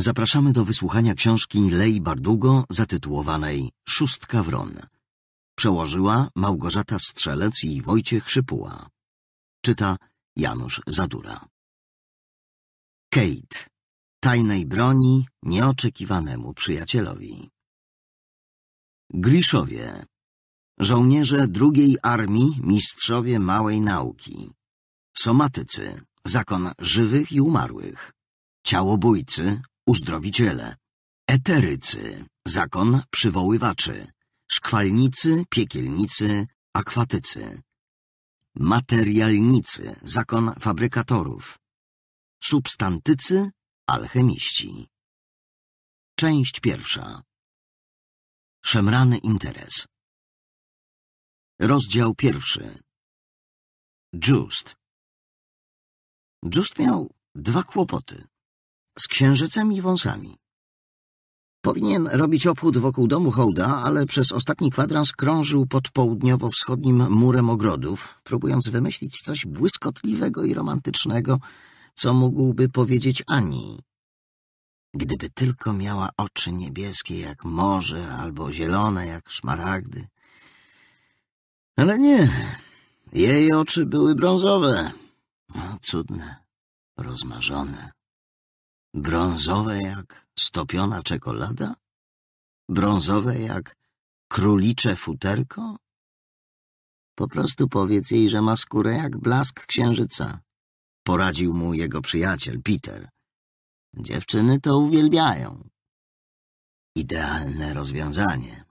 Zapraszamy do wysłuchania książki Lei Bardugo zatytułowanej Szóstka Wron. Przełożyła Małgorzata Strzelec i Wojciech Szypuła. Czyta Janusz Zadura. Kate. Tajnej broni nieoczekiwanemu przyjacielowi. Griszowie. Żołnierze drugiej armii, mistrzowie małej nauki. Somatycy. Zakon żywych i umarłych. Ciałobójcy, uzdrowiciele, eterycy, zakon przywoływaczy, szkwalnicy, piekielnicy, akwatycy, materialnicy, zakon fabrykatorów, substantycy, alchemiści. Część pierwsza. Szemrany interes. Rozdział pierwszy. Just. Just miał dwa kłopoty z księżycem i wąsami. Powinien robić obchód wokół domu hołda, ale przez ostatni kwadrans krążył pod południowo-wschodnim murem ogrodów, próbując wymyślić coś błyskotliwego i romantycznego, co mógłby powiedzieć Ani. Gdyby tylko miała oczy niebieskie jak morze albo zielone jak szmaragdy. Ale nie, jej oczy były brązowe, no, cudne, rozmarzone. Brązowe jak stopiona czekolada? Brązowe jak królicze futerko? Po prostu powiedz jej, że ma skórę jak blask księżyca. Poradził mu jego przyjaciel, Peter. Dziewczyny to uwielbiają. Idealne rozwiązanie.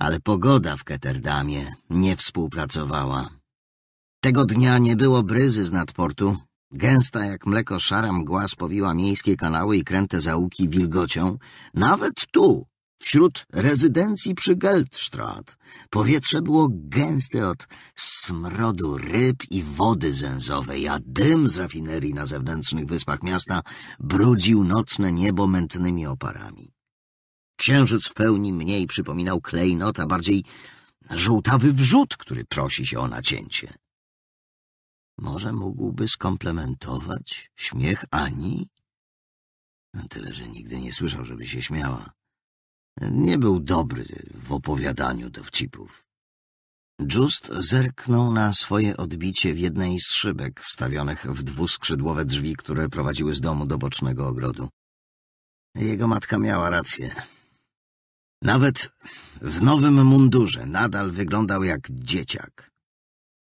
Ale pogoda w Ketterdamie nie współpracowała. Tego dnia nie było bryzy z nadportu, Gęsta jak mleko szara mgła spowiła miejskie kanały i kręte zaułki wilgocią. Nawet tu, wśród rezydencji przy Geldstraat, powietrze było gęste od smrodu ryb i wody zęzowej, a dym z rafinerii na zewnętrznych wyspach miasta brudził nocne niebo mętnymi oparami. Księżyc w pełni mniej przypominał klejnot, a bardziej żółtawy wrzut który prosi się o nacięcie. Może mógłby skomplementować śmiech Ani? No, tyle, że nigdy nie słyszał, żeby się śmiała. Nie był dobry w opowiadaniu dowcipów. Just zerknął na swoje odbicie w jednej z szybek wstawionych w dwuskrzydłowe drzwi, które prowadziły z domu do bocznego ogrodu. Jego matka miała rację. Nawet w nowym mundurze nadal wyglądał jak dzieciak.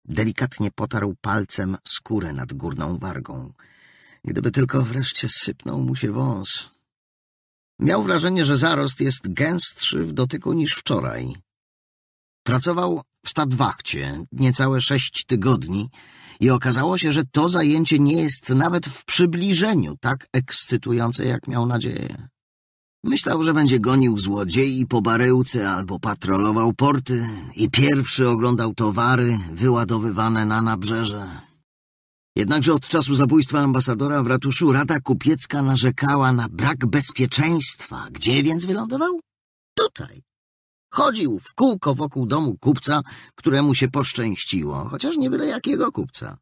Delikatnie potarł palcem skórę nad górną wargą. Gdyby tylko wreszcie sypnął mu się wąs. Miał wrażenie, że zarost jest gęstszy w dotyku niż wczoraj. Pracował w Stadwachcie niecałe sześć tygodni i okazało się, że to zajęcie nie jest nawet w przybliżeniu tak ekscytujące, jak miał nadzieję. Myślał, że będzie gonił złodziei po baryłce albo patrolował porty i pierwszy oglądał towary wyładowywane na nabrzeże. Jednakże od czasu zabójstwa ambasadora w ratuszu Rada Kupiecka narzekała na brak bezpieczeństwa. Gdzie więc wylądował? Tutaj. Chodził w kółko wokół domu kupca, któremu się poszczęściło, chociaż nie byle jakiego kupca.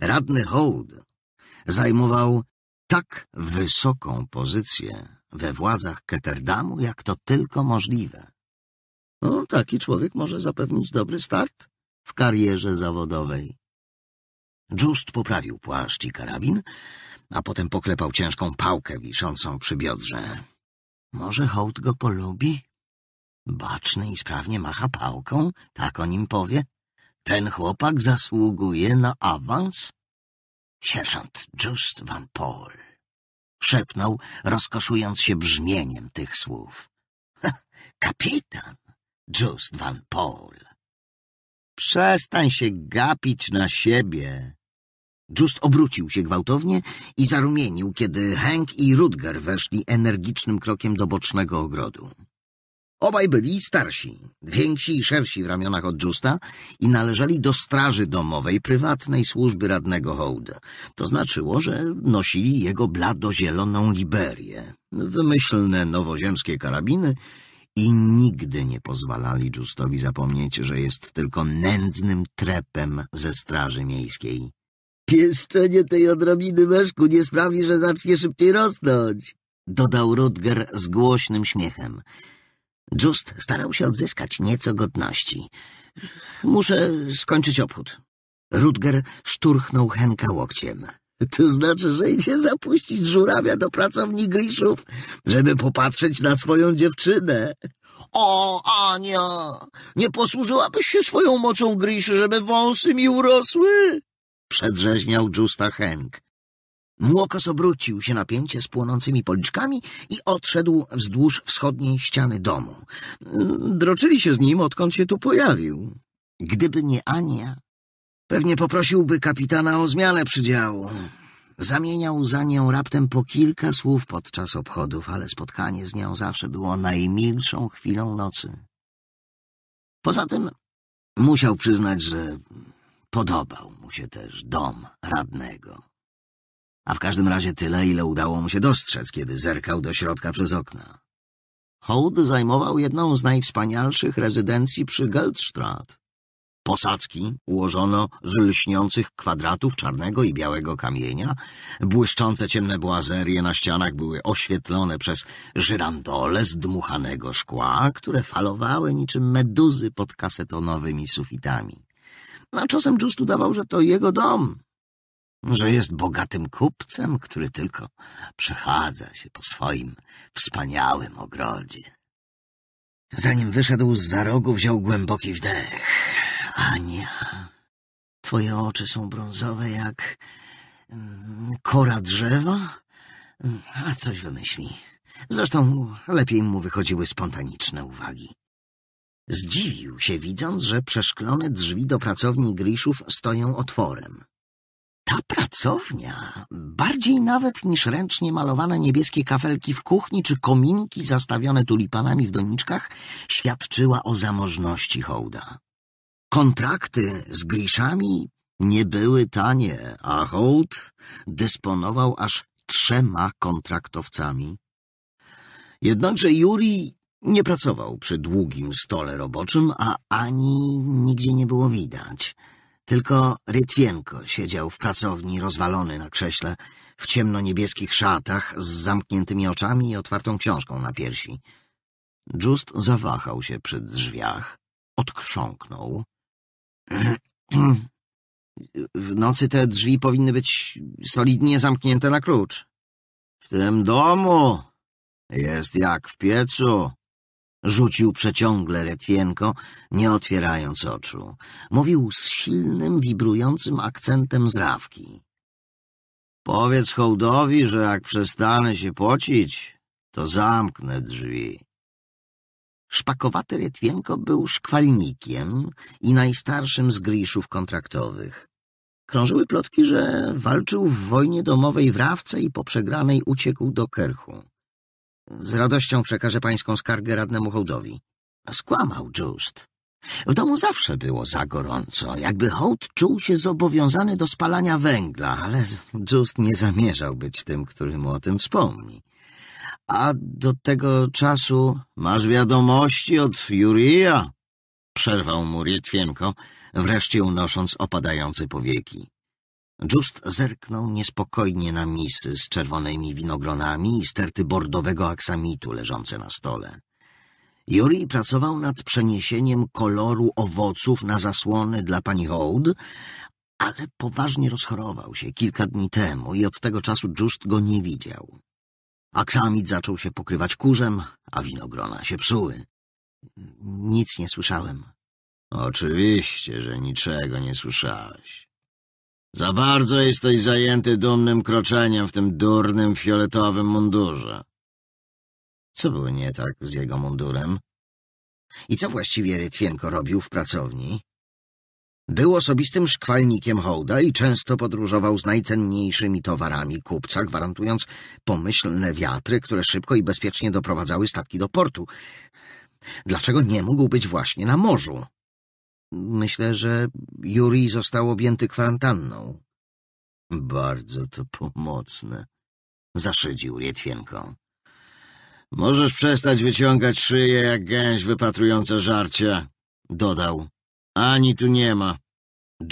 Radny Hołd zajmował tak wysoką pozycję, we władzach Ketterdamu jak to tylko możliwe. No, taki człowiek może zapewnić dobry start w karierze zawodowej. Just poprawił płaszcz i karabin, a potem poklepał ciężką pałkę wiszącą przy biodrze. Może hołd go polubi? Baczny i sprawnie macha pałką, tak o nim powie. Ten chłopak zasługuje na awans? Sierżant Just van Paul. Szepnął, rozkoszując się brzmieniem tych słów. Kapitan! Just van Paul. Przestań się gapić na siebie. Just obrócił się gwałtownie i zarumienił, kiedy Hank i Rutger weszli energicznym krokiem do bocznego ogrodu. Obaj byli starsi, więksi i szersi w ramionach od Justa i należeli do straży domowej prywatnej służby radnego Hołda. To znaczyło, że nosili jego bladozieloną Liberię, wymyślne nowoziemskie karabiny i nigdy nie pozwalali Justowi zapomnieć, że jest tylko nędznym trepem ze straży miejskiej. Pieszczenie tej odrobiny meszku nie sprawi, że zacznie szybciej rosnąć, dodał Rutger z głośnym śmiechem. Just starał się odzyskać nieco godności. Muszę skończyć obchód. Rutger szturchnął Henka łokciem. To znaczy, że idzie zapuścić żurawia do pracowni Griszów, żeby popatrzeć na swoją dziewczynę. O, Ania, nie posłużyłabyś się swoją mocą Griszy, żeby wąsy mi urosły? Przedrzeźniał Justa Henk. Młokos obrócił się na pięcie z płonącymi policzkami i odszedł wzdłuż wschodniej ściany domu. Droczyli się z nim, odkąd się tu pojawił. Gdyby nie Ania, pewnie poprosiłby kapitana o zmianę przydziału. Zamieniał za nią raptem po kilka słów podczas obchodów, ale spotkanie z nią zawsze było najmilszą chwilą nocy. Poza tym musiał przyznać, że podobał mu się też dom radnego a w każdym razie tyle, ile udało mu się dostrzec, kiedy zerkał do środka przez okna. Hołd zajmował jedną z najwspanialszych rezydencji przy Geldstraat. Posadzki ułożono z lśniących kwadratów czarnego i białego kamienia, błyszczące ciemne błazerie na ścianach były oświetlone przez żyrandole z dmuchanego szkła, które falowały niczym meduzy pod kasetonowymi sufitami. A czasem Just udawał, że to jego dom, że jest bogatym kupcem, który tylko przechadza się po swoim wspaniałym ogrodzie. Zanim wyszedł z za rogu, wziął głęboki wdech. Ania, twoje oczy są brązowe jak mm, kora drzewa? A coś wymyśli. Zresztą lepiej mu wychodziły spontaniczne uwagi. Zdziwił się, widząc, że przeszklone drzwi do pracowni Griszów stoją otworem. Ta pracownia, bardziej nawet niż ręcznie malowane niebieskie kafelki w kuchni czy kominki zastawione tulipanami w doniczkach, świadczyła o zamożności Hołda. Kontrakty z griszami nie były tanie, a Hołd dysponował aż trzema kontraktowcami. Jednakże Juri nie pracował przy długim stole roboczym, a ani nigdzie nie było widać – tylko Rytwienko siedział w pracowni rozwalony na krześle, w ciemno-niebieskich szatach, z zamkniętymi oczami i otwartą książką na piersi. Just zawahał się przy drzwiach, odkrząknął. W nocy te drzwi powinny być solidnie zamknięte na klucz. W tym domu jest jak w piecu, Rzucił przeciągle retwienko, nie otwierając oczu. Mówił z silnym, wibrującym akcentem zrawki. Powiedz hołdowi, że jak przestanę się pocić, to zamknę drzwi. Szpakowaty Retwienko był szkwalnikiem i najstarszym z griszów kontraktowych. Krążyły plotki, że walczył w wojnie domowej w Rawce i po przegranej uciekł do Kerchu. Z radością przekażę pańską skargę radnemu hołdowi. Skłamał Just. W domu zawsze było za gorąco, jakby hołd czuł się zobowiązany do spalania węgla, ale Just nie zamierzał być tym, który mu o tym wspomni. A do tego czasu masz wiadomości od Jurija? Przerwał mu Rytwienko, wreszcie unosząc opadające powieki. Just zerknął niespokojnie na misy z czerwonymi winogronami i sterty bordowego aksamitu leżące na stole. Juri pracował nad przeniesieniem koloru owoców na zasłony dla pani Hołd, ale poważnie rozchorował się kilka dni temu i od tego czasu Just go nie widział. Aksamit zaczął się pokrywać kurzem, a winogrona się psuły. Nic nie słyszałem. Oczywiście, że niczego nie słyszałeś. Za bardzo jesteś zajęty dumnym kroczeniem w tym durnym, fioletowym mundurze. Co było nie tak z jego mundurem? I co właściwie Rytwienko robił w pracowni? Był osobistym szkwalnikiem hołda i często podróżował z najcenniejszymi towarami kupca, gwarantując pomyślne wiatry, które szybko i bezpiecznie doprowadzały statki do portu. Dlaczego nie mógł być właśnie na morzu? Myślę, że Juri został objęty kwarantanną. Bardzo to pomocne, zaszydził Rietwienko. Możesz przestać wyciągać szyję jak gęś wypatrująca żarcia, dodał. Ani tu nie ma.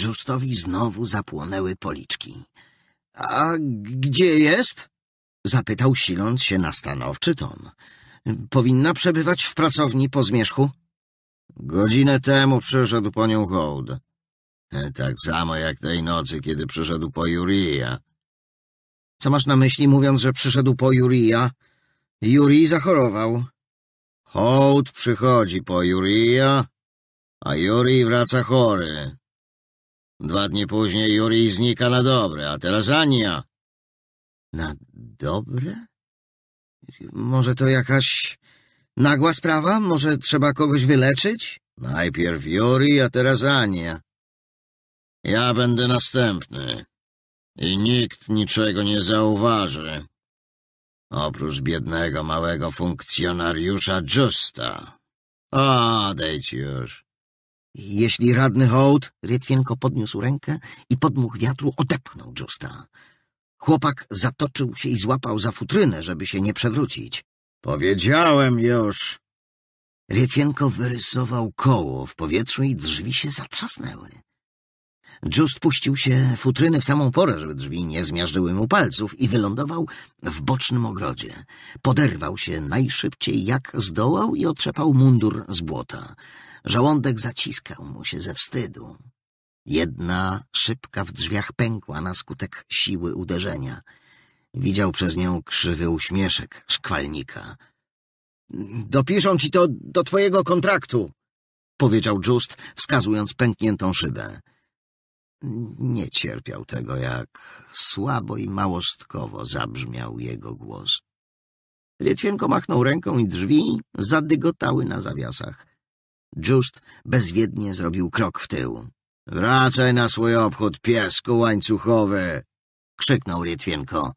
Justowi znowu zapłonęły policzki. A gdzie jest? zapytał siląc się na stanowczy ton. Powinna przebywać w pracowni po zmierzchu. Godzinę temu przyszedł po nią Hołd. E, tak samo jak tej nocy, kiedy przyszedł po Jurija. Co masz na myśli, mówiąc, że przyszedł po Jurija? Juri zachorował. Hołd przychodzi po Jurija, a Juri wraca chory. Dwa dni później Juri znika na dobre, a teraz Ania. Na dobre? Może to jakaś Nagła sprawa? Może trzeba kogoś wyleczyć? Najpierw Juri, a teraz Ania. Ja będę następny. I nikt niczego nie zauważy. Oprócz biednego małego funkcjonariusza Justa. dejcie już. Jeśli radny hołd... Rytwienko podniósł rękę i podmuch wiatru odepchnął Justa. Chłopak zatoczył się i złapał za futrynę, żeby się nie przewrócić. Powiedziałem już. Rytwienko wyrysował koło w powietrzu i drzwi się zatrzasnęły. Just puścił się futryny w samą porę, żeby drzwi nie zmiażdżyły mu palców i wylądował w bocznym ogrodzie. Poderwał się najszybciej jak zdołał i otrzepał mundur z błota. Żołądek zaciskał mu się ze wstydu. Jedna szybka w drzwiach pękła na skutek siły uderzenia — Widział przez nią krzywy uśmieszek szkwalnika. Dopiszą ci to do twojego kontraktu, powiedział Just, wskazując pękniętą szybę. Nie cierpiał tego, jak słabo i małostkowo zabrzmiał jego głos. Litwienko machnął ręką i drzwi zadygotały na zawiasach. Just bezwiednie zrobił krok w tył. — Wracaj na swój obchód, piesku łańcuchowy! — krzyknął Litwienko.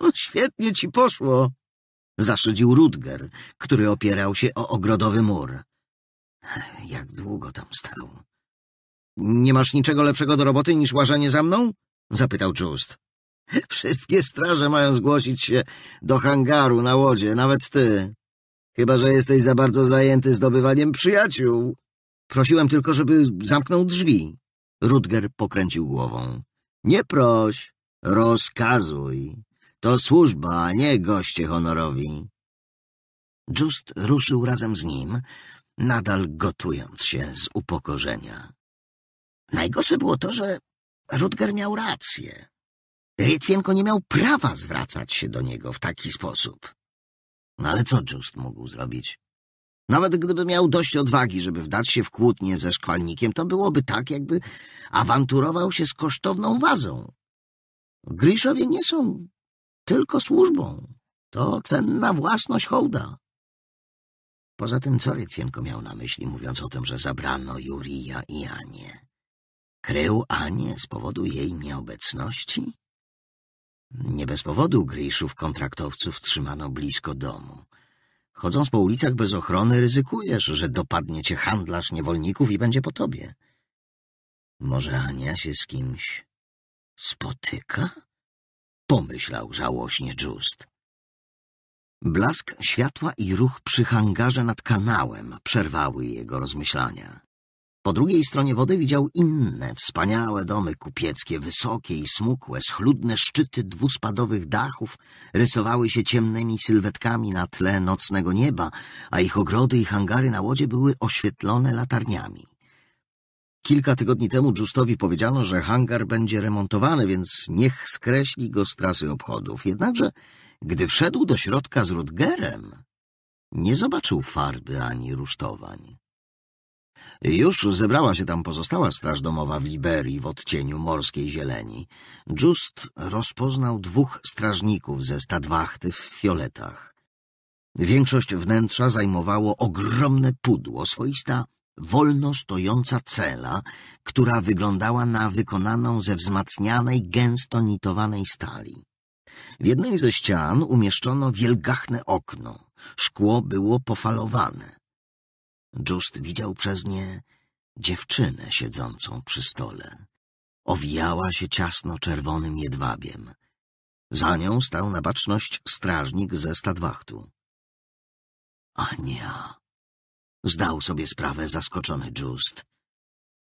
No, świetnie ci poszło, zaszydził Rudger, który opierał się o ogrodowy mur. Jak długo tam stał? Nie masz niczego lepszego do roboty niż łażenie za mną? zapytał Just. Wszystkie straże mają zgłosić się do hangaru na łodzie, nawet ty. Chyba, że jesteś za bardzo zajęty zdobywaniem przyjaciół. Prosiłem tylko, żeby zamknął drzwi. Rudger pokręcił głową. Nie proś, rozkazuj. To służba, a nie goście honorowi. Just ruszył razem z nim, nadal gotując się z upokorzenia. Najgorsze było to, że Rutger miał rację. Rytwienko nie miał prawa zwracać się do niego w taki sposób. No ale co Just mógł zrobić? Nawet gdyby miał dość odwagi, żeby wdać się w kłótnię ze szkwalnikiem, to byłoby tak, jakby awanturował się z kosztowną wazą. Griszowie nie są tylko służbą. To cenna własność hołda. Poza tym, co Rytwienko miał na myśli, mówiąc o tym, że zabrano Jurija i Anię? Krył Anię z powodu jej nieobecności? Nie bez powodu Griszów kontraktowców trzymano blisko domu. Chodząc po ulicach bez ochrony ryzykujesz, że dopadnie cię handlarz niewolników i będzie po tobie. Może Ania się z kimś spotyka? pomyślał żałośnie Just. Blask światła i ruch przy hangarze nad kanałem przerwały jego rozmyślania. Po drugiej stronie wody widział inne, wspaniałe domy kupieckie, wysokie i smukłe, schludne szczyty dwuspadowych dachów rysowały się ciemnymi sylwetkami na tle nocnego nieba, a ich ogrody i hangary na łodzie były oświetlone latarniami. Kilka tygodni temu Justowi powiedziano, że hangar będzie remontowany, więc niech skreśli go z trasy obchodów. Jednakże, gdy wszedł do środka z Rutgerem, nie zobaczył farby ani rusztowań. Już zebrała się tam pozostała straż domowa w Liberii w odcieniu morskiej zieleni. Just rozpoznał dwóch strażników ze stadwachty w fioletach. Większość wnętrza zajmowało ogromne pudło, swoista wolno stojąca cela, która wyglądała na wykonaną ze wzmacnianej, gęsto nitowanej stali. W jednej ze ścian umieszczono wielgachne okno. Szkło było pofalowane. Just widział przez nie dziewczynę siedzącą przy stole. Owijała się ciasno czerwonym jedwabiem. Za nią stał na baczność strażnik ze stadwachtu. Ania! Zdał sobie sprawę zaskoczony Just.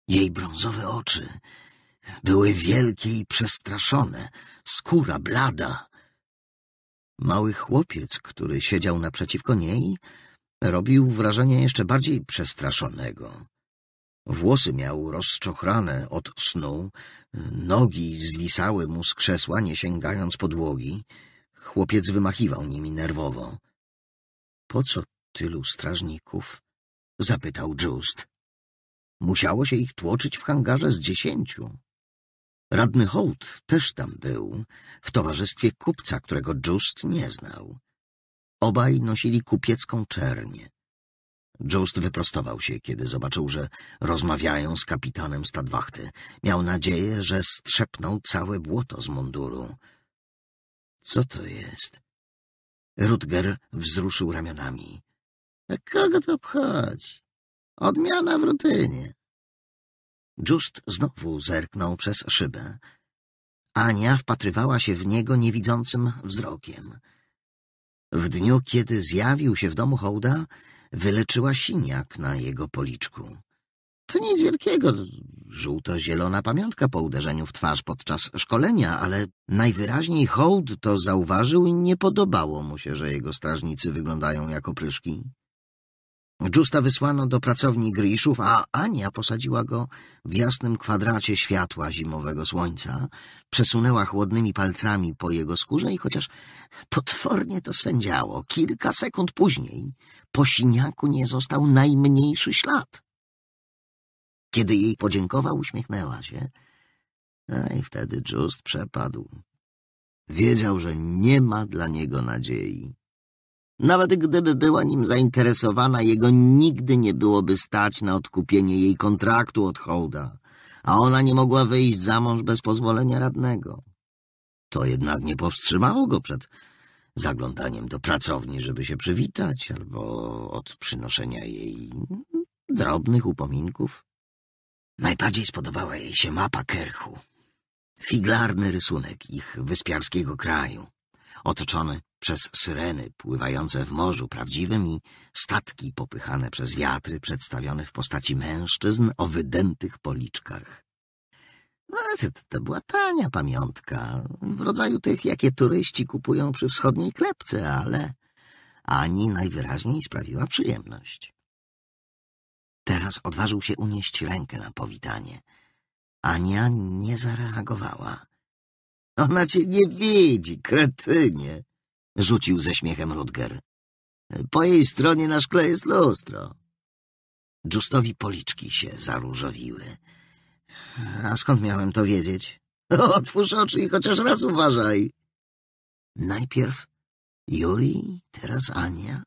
Jej brązowe oczy były wielkie i przestraszone, skóra blada. Mały chłopiec, który siedział naprzeciwko niej, robił wrażenie jeszcze bardziej przestraszonego. Włosy miał rozczochrane od snu, nogi zwisały mu z krzesła, nie sięgając podłogi. Chłopiec wymachiwał nimi nerwowo. Po co tylu strażników? zapytał Just. Musiało się ich tłoczyć w hangarze z dziesięciu. Radny Hołd też tam był, w towarzystwie kupca, którego Just nie znał. Obaj nosili kupiecką czernię. Just wyprostował się, kiedy zobaczył, że rozmawiają z kapitanem Stadwachty. Miał nadzieję, że strzepnął całe błoto z munduru. — Co to jest? Rutger wzruszył ramionami kogo to pchać? Odmiana w rutynie. Just znowu zerknął przez szybę. Ania wpatrywała się w niego niewidzącym wzrokiem. W dniu, kiedy zjawił się w domu hołda, wyleczyła siniak na jego policzku. To nic wielkiego, żółto-zielona pamiątka po uderzeniu w twarz podczas szkolenia, ale najwyraźniej hołd to zauważył i nie podobało mu się, że jego strażnicy wyglądają jako pryszki. Justa wysłano do pracowni Griszów, a Ania posadziła go w jasnym kwadracie światła zimowego słońca, przesunęła chłodnymi palcami po jego skórze i chociaż potwornie to swędziało, kilka sekund później po siniaku nie został najmniejszy ślad. Kiedy jej podziękował, uśmiechnęła się. A no i wtedy Just przepadł. Wiedział, że nie ma dla niego nadziei. Nawet gdyby była nim zainteresowana, jego nigdy nie byłoby stać na odkupienie jej kontraktu od Hołda, a ona nie mogła wyjść za mąż bez pozwolenia radnego. To jednak nie powstrzymało go przed zaglądaniem do pracowni, żeby się przywitać, albo od przynoszenia jej drobnych upominków. Najbardziej spodobała jej się mapa Kerchu. Figlarny rysunek ich wyspiarskiego kraju, otoczony przez syreny pływające w morzu prawdziwym i statki popychane przez wiatry przedstawione w postaci mężczyzn o wydętych policzkach. No, to była tania pamiątka, w rodzaju tych, jakie turyści kupują przy wschodniej klepce, ale ani najwyraźniej sprawiła przyjemność. Teraz odważył się unieść rękę na powitanie. Ania nie zareagowała. Ona cię nie widzi, kretynie, rzucił ze śmiechem Rutger. Po jej stronie na szkle jest lustro. Justowi policzki się zaróżowiły. A skąd miałem to wiedzieć? Otwórz oczy i chociaż raz uważaj. Najpierw Juri, teraz Ania.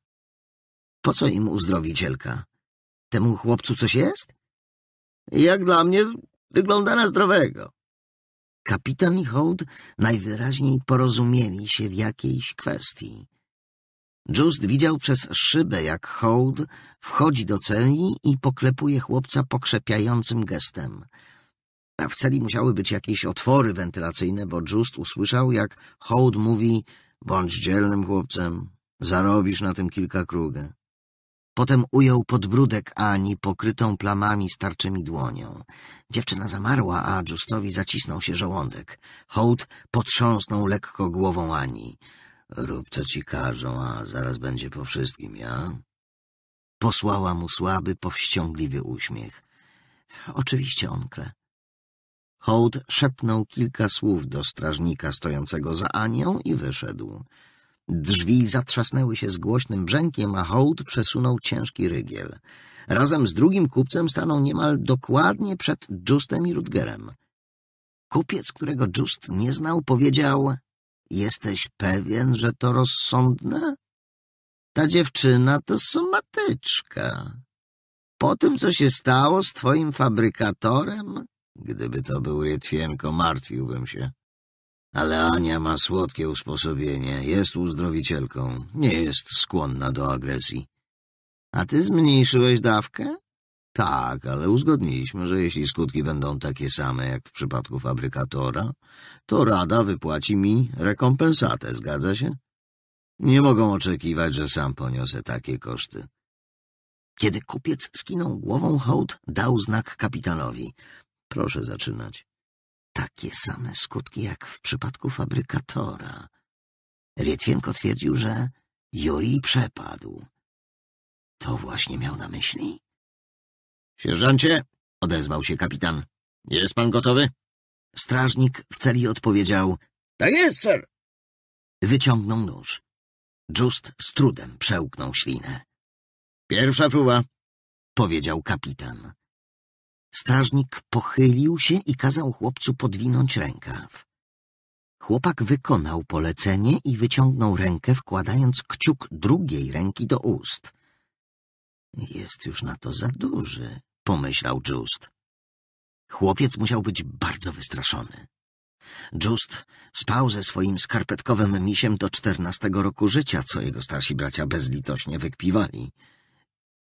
Po co im uzdrowicielka? Temu chłopcu coś jest? Jak dla mnie wygląda na zdrowego. Kapitan i Hołd najwyraźniej porozumieli się w jakiejś kwestii. Just widział przez szybę, jak Hołd wchodzi do celi i poklepuje chłopca pokrzepiającym gestem. A tak w celi musiały być jakieś otwory wentylacyjne, bo Just usłyszał, jak Hołd mówi — bądź dzielnym chłopcem, zarobisz na tym kilka krugę. Potem ujął podbródek Ani, pokrytą plamami starczymi dłonią. Dziewczyna zamarła, a Justowi zacisnął się żołądek. Hołd potrząsnął lekko głową Ani. Rób, co ci każą, a zaraz będzie po wszystkim, ja? Posłała mu słaby, powściągliwy uśmiech. Oczywiście, onkle. Hołd szepnął kilka słów do strażnika stojącego za Anią i wyszedł. Drzwi zatrzasnęły się z głośnym brzękiem, a hołd przesunął ciężki rygiel. Razem z drugim kupcem stanął niemal dokładnie przed Justem i Rutgerem. Kupiec, którego Just nie znał, powiedział — Jesteś pewien, że to rozsądne? Ta dziewczyna to somatyczka. Po tym, co się stało z twoim fabrykatorem, gdyby to był Rytwienko, martwiłbym się. Ale Ania ma słodkie usposobienie, jest uzdrowicielką, nie jest skłonna do agresji. A ty zmniejszyłeś dawkę? Tak, ale uzgodniliśmy, że jeśli skutki będą takie same jak w przypadku fabrykatora, to Rada wypłaci mi rekompensatę, zgadza się? Nie mogą oczekiwać, że sam poniosę takie koszty. Kiedy kupiec skinął głową, hołd dał znak kapitanowi. Proszę zaczynać takie same skutki jak w przypadku fabrykatora. Rietwienko twierdził, że Juri przepadł. To właśnie miał na myśli? Sierżancie, odezwał się kapitan. Jest pan gotowy? Strażnik w celi odpowiedział. Tak jest, sir. Wyciągnął nóż. Just z trudem przełknął ślinę. Pierwsza próba, powiedział kapitan. Strażnik pochylił się i kazał chłopcu podwinąć rękaw. Chłopak wykonał polecenie i wyciągnął rękę, wkładając kciuk drugiej ręki do ust. Jest już na to za duży, pomyślał Just. Chłopiec musiał być bardzo wystraszony. Just spał ze swoim skarpetkowym misiem do czternastego roku życia, co jego starsi bracia bezlitośnie wykpiwali.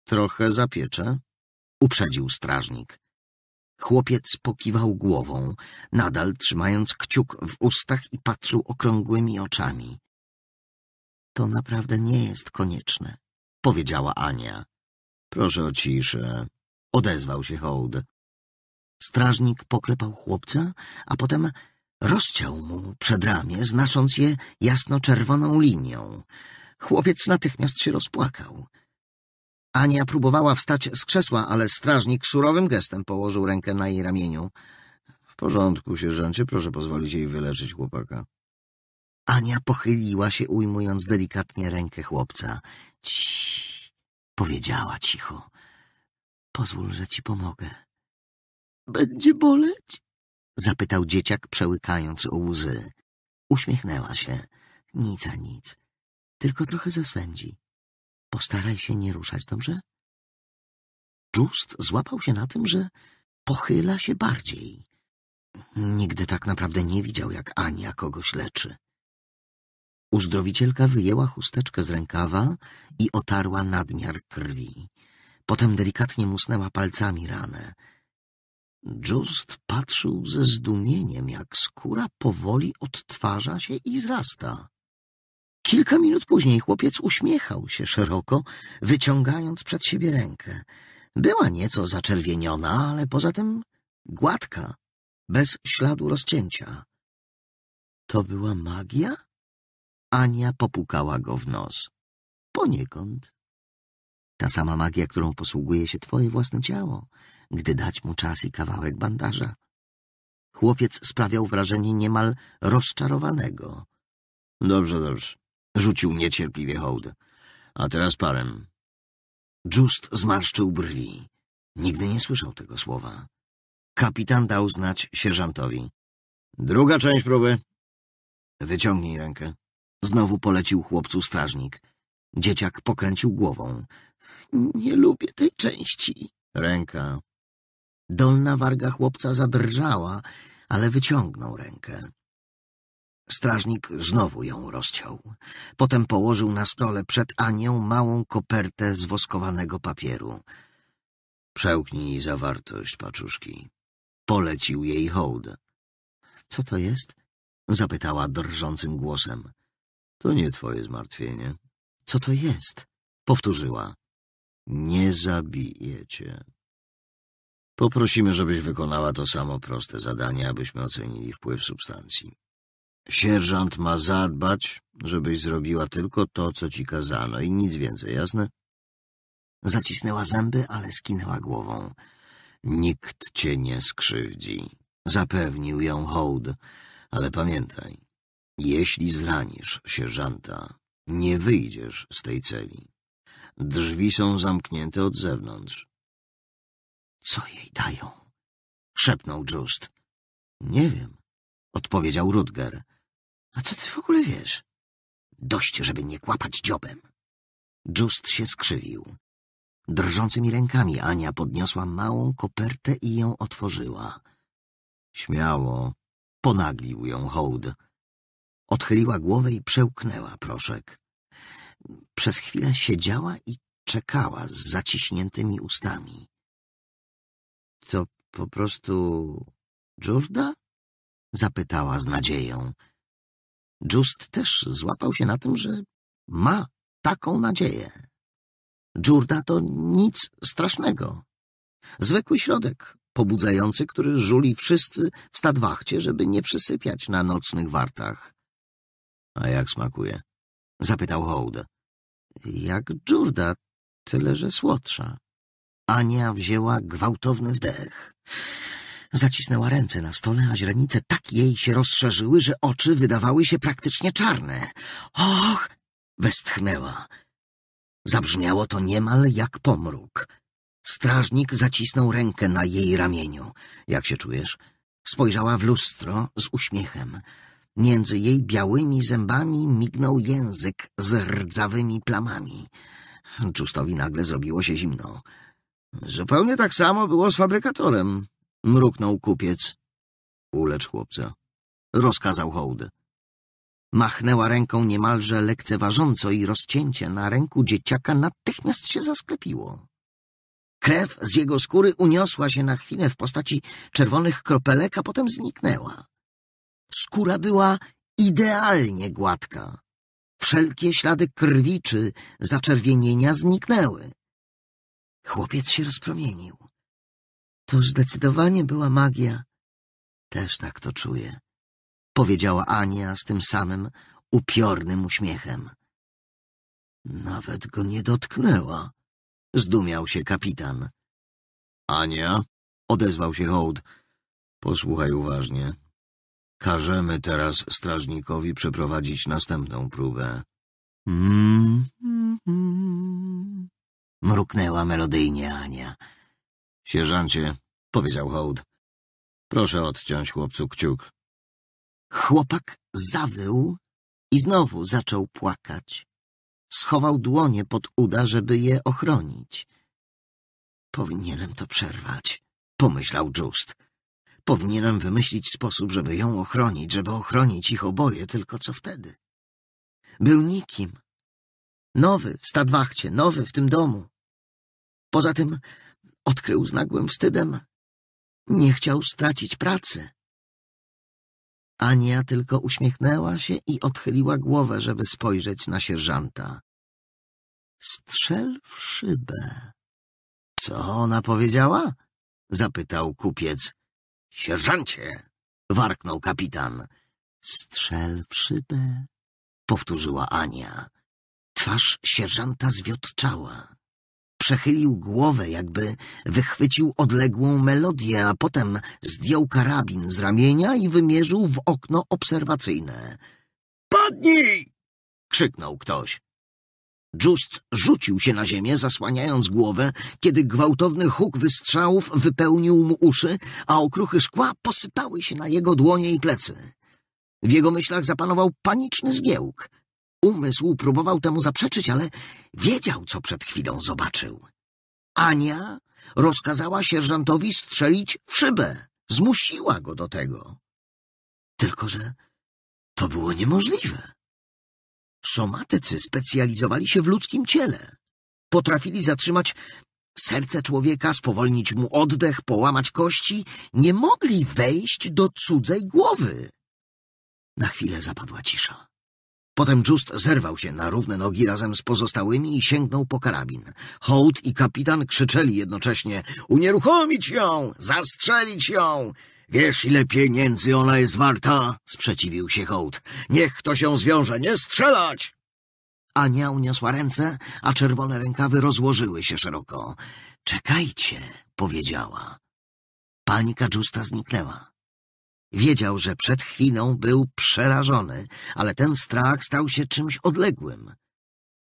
Trochę zapiecze, uprzedził strażnik. Chłopiec pokiwał głową, nadal trzymając kciuk w ustach i patrzył okrągłymi oczami. To naprawdę nie jest konieczne, powiedziała Ania. Proszę o ciszę, odezwał się Hołd. Strażnik poklepał chłopca, a potem rozciął mu przedramię, znacząc je jasno-czerwoną linią. Chłopiec natychmiast się rozpłakał. Ania próbowała wstać z krzesła, ale strażnik surowym gestem położył rękę na jej ramieniu. — W porządku, sierżancie, proszę pozwolić jej wyleczyć chłopaka. Ania pochyliła się, ujmując delikatnie rękę chłopca. — Ciii! — powiedziała cicho. — Pozwól, że ci pomogę. — Będzie boleć? — zapytał dzieciak, przełykając łzy. Uśmiechnęła się. — Nic a nic. Tylko trochę zaswędzi. Postaraj się nie ruszać, dobrze? Just złapał się na tym, że pochyla się bardziej. Nigdy tak naprawdę nie widział, jak Ania kogoś leczy. Uzdrowicielka wyjęła chusteczkę z rękawa i otarła nadmiar krwi. Potem delikatnie musnęła palcami ranę. Just patrzył ze zdumieniem, jak skóra powoli odtwarza się i zrasta. Kilka minut później chłopiec uśmiechał się szeroko, wyciągając przed siebie rękę. Była nieco zaczerwieniona, ale poza tym gładka, bez śladu rozcięcia. To była magia? Ania popukała go w nos. Poniekąd. Ta sama magia, którą posługuje się twoje własne ciało, gdy dać mu czas i kawałek bandaża. Chłopiec sprawiał wrażenie niemal rozczarowanego. Dobrze, dobrze. Rzucił niecierpliwie hołd. A teraz parem. Just zmarszczył brwi. Nigdy nie słyszał tego słowa. Kapitan dał znać sierżantowi. Druga część próby. Wyciągnij rękę. Znowu polecił chłopcu strażnik. Dzieciak pokręcił głową. Nie lubię tej części. Ręka. Dolna warga chłopca zadrżała, ale wyciągnął rękę. Strażnik znowu ją rozciął. Potem położył na stole przed Anią małą kopertę z woskowanego papieru. Przełknij zawartość paczuszki. Polecił jej hołd. Co to jest? Zapytała drżącym głosem. To nie twoje zmartwienie. Co to jest? Powtórzyła. Nie zabijecie. Poprosimy, żebyś wykonała to samo proste zadanie, abyśmy ocenili wpływ substancji. Sierżant ma zadbać, żebyś zrobiła tylko to, co ci kazano i nic więcej, jasne? Zacisnęła zęby, ale skinęła głową. Nikt cię nie skrzywdzi. Zapewnił ją hołd, ale pamiętaj, jeśli zranisz sierżanta, nie wyjdziesz z tej celi. Drzwi są zamknięte od zewnątrz. Co jej dają? Szepnął Just. Nie wiem, odpowiedział Rutger. A co ty w ogóle wiesz? Dość, żeby nie kłapać dziobem. Just się skrzywił. Drżącymi rękami Ania podniosła małą kopertę i ją otworzyła. Śmiało, ponaglił ją hołd. Odchyliła głowę i przełknęła proszek. Przez chwilę siedziała i czekała z zaciśniętymi ustami. To po prostu Dżurda? zapytała z nadzieją. Just też złapał się na tym, że ma taką nadzieję. Dżurda to nic strasznego. Zwykły środek pobudzający, który żuli wszyscy w stadwachcie, żeby nie przysypiać na nocnych wartach. — A jak smakuje? — zapytał Hołd. — Jak dżurda, tyle że słodsza. Ania wzięła gwałtowny wdech. Zacisnęła ręce na stole, a źrenice tak jej się rozszerzyły, że oczy wydawały się praktycznie czarne. Och! Westchnęła. Zabrzmiało to niemal jak pomruk. Strażnik zacisnął rękę na jej ramieniu. Jak się czujesz? Spojrzała w lustro z uśmiechem. Między jej białymi zębami mignął język z rdzawymi plamami. Czustowi nagle zrobiło się zimno. Zupełnie tak samo było z fabrykatorem mruknął kupiec. Ulecz chłopca, rozkazał hołd. Machnęła ręką niemalże lekceważąco i rozcięcie na ręku dzieciaka natychmiast się zasklepiło. Krew z jego skóry uniosła się na chwilę w postaci czerwonych kropelek, a potem zniknęła. Skóra była idealnie gładka. Wszelkie ślady krwi czy zaczerwienienia zniknęły. Chłopiec się rozpromienił. To zdecydowanie była magia. Też tak to czuję, powiedziała Ania z tym samym upiornym uśmiechem. Nawet go nie dotknęła, zdumiał się kapitan. Ania, odezwał się Hołd, posłuchaj uważnie. Każemy teraz strażnikowi przeprowadzić następną próbę. Mm, mm, mm. Mruknęła melodyjnie Ania. Sierżancie, powiedział Hołd. Proszę odciąć chłopcu kciuk. Chłopak zawył i znowu zaczął płakać. Schował dłonie pod uda, żeby je ochronić. Powinienem to przerwać, pomyślał Just. Powinienem wymyślić sposób, żeby ją ochronić, żeby ochronić ich oboje, tylko co wtedy? Był nikim. Nowy w Stadwachcie, nowy w tym domu. Poza tym Odkrył z nagłym wstydem. Nie chciał stracić pracy. Ania tylko uśmiechnęła się i odchyliła głowę, żeby spojrzeć na sierżanta. Strzel w szybę. Co ona powiedziała? zapytał kupiec. Sierżancie! warknął kapitan. Strzel w szybę, powtórzyła Ania. Twarz sierżanta zwiotczała. Przechylił głowę, jakby wychwycił odległą melodię, a potem zdjął karabin z ramienia i wymierzył w okno obserwacyjne. Padnij! krzyknął ktoś. Just rzucił się na ziemię, zasłaniając głowę, kiedy gwałtowny huk wystrzałów wypełnił mu uszy, a okruchy szkła posypały się na jego dłonie i plecy. W jego myślach zapanował paniczny zgiełk. Umysł próbował temu zaprzeczyć, ale wiedział, co przed chwilą zobaczył. Ania rozkazała sierżantowi strzelić w szybę. Zmusiła go do tego. Tylko, że to było niemożliwe. Somatycy specjalizowali się w ludzkim ciele. Potrafili zatrzymać serce człowieka, spowolnić mu oddech, połamać kości. Nie mogli wejść do cudzej głowy. Na chwilę zapadła cisza. Potem Just zerwał się na równe nogi razem z pozostałymi i sięgnął po karabin. Hołd i kapitan krzyczeli jednocześnie — Unieruchomić ją! Zastrzelić ją! Wiesz, ile pieniędzy ona jest warta? — sprzeciwił się Hołd. — Niech ktoś ją zwiąże! Nie strzelać! Ania uniosła ręce, a czerwone rękawy rozłożyły się szeroko. — Czekajcie! — powiedziała. Panika Justa zniknęła. Wiedział, że przed chwilą był przerażony, ale ten strach stał się czymś odległym.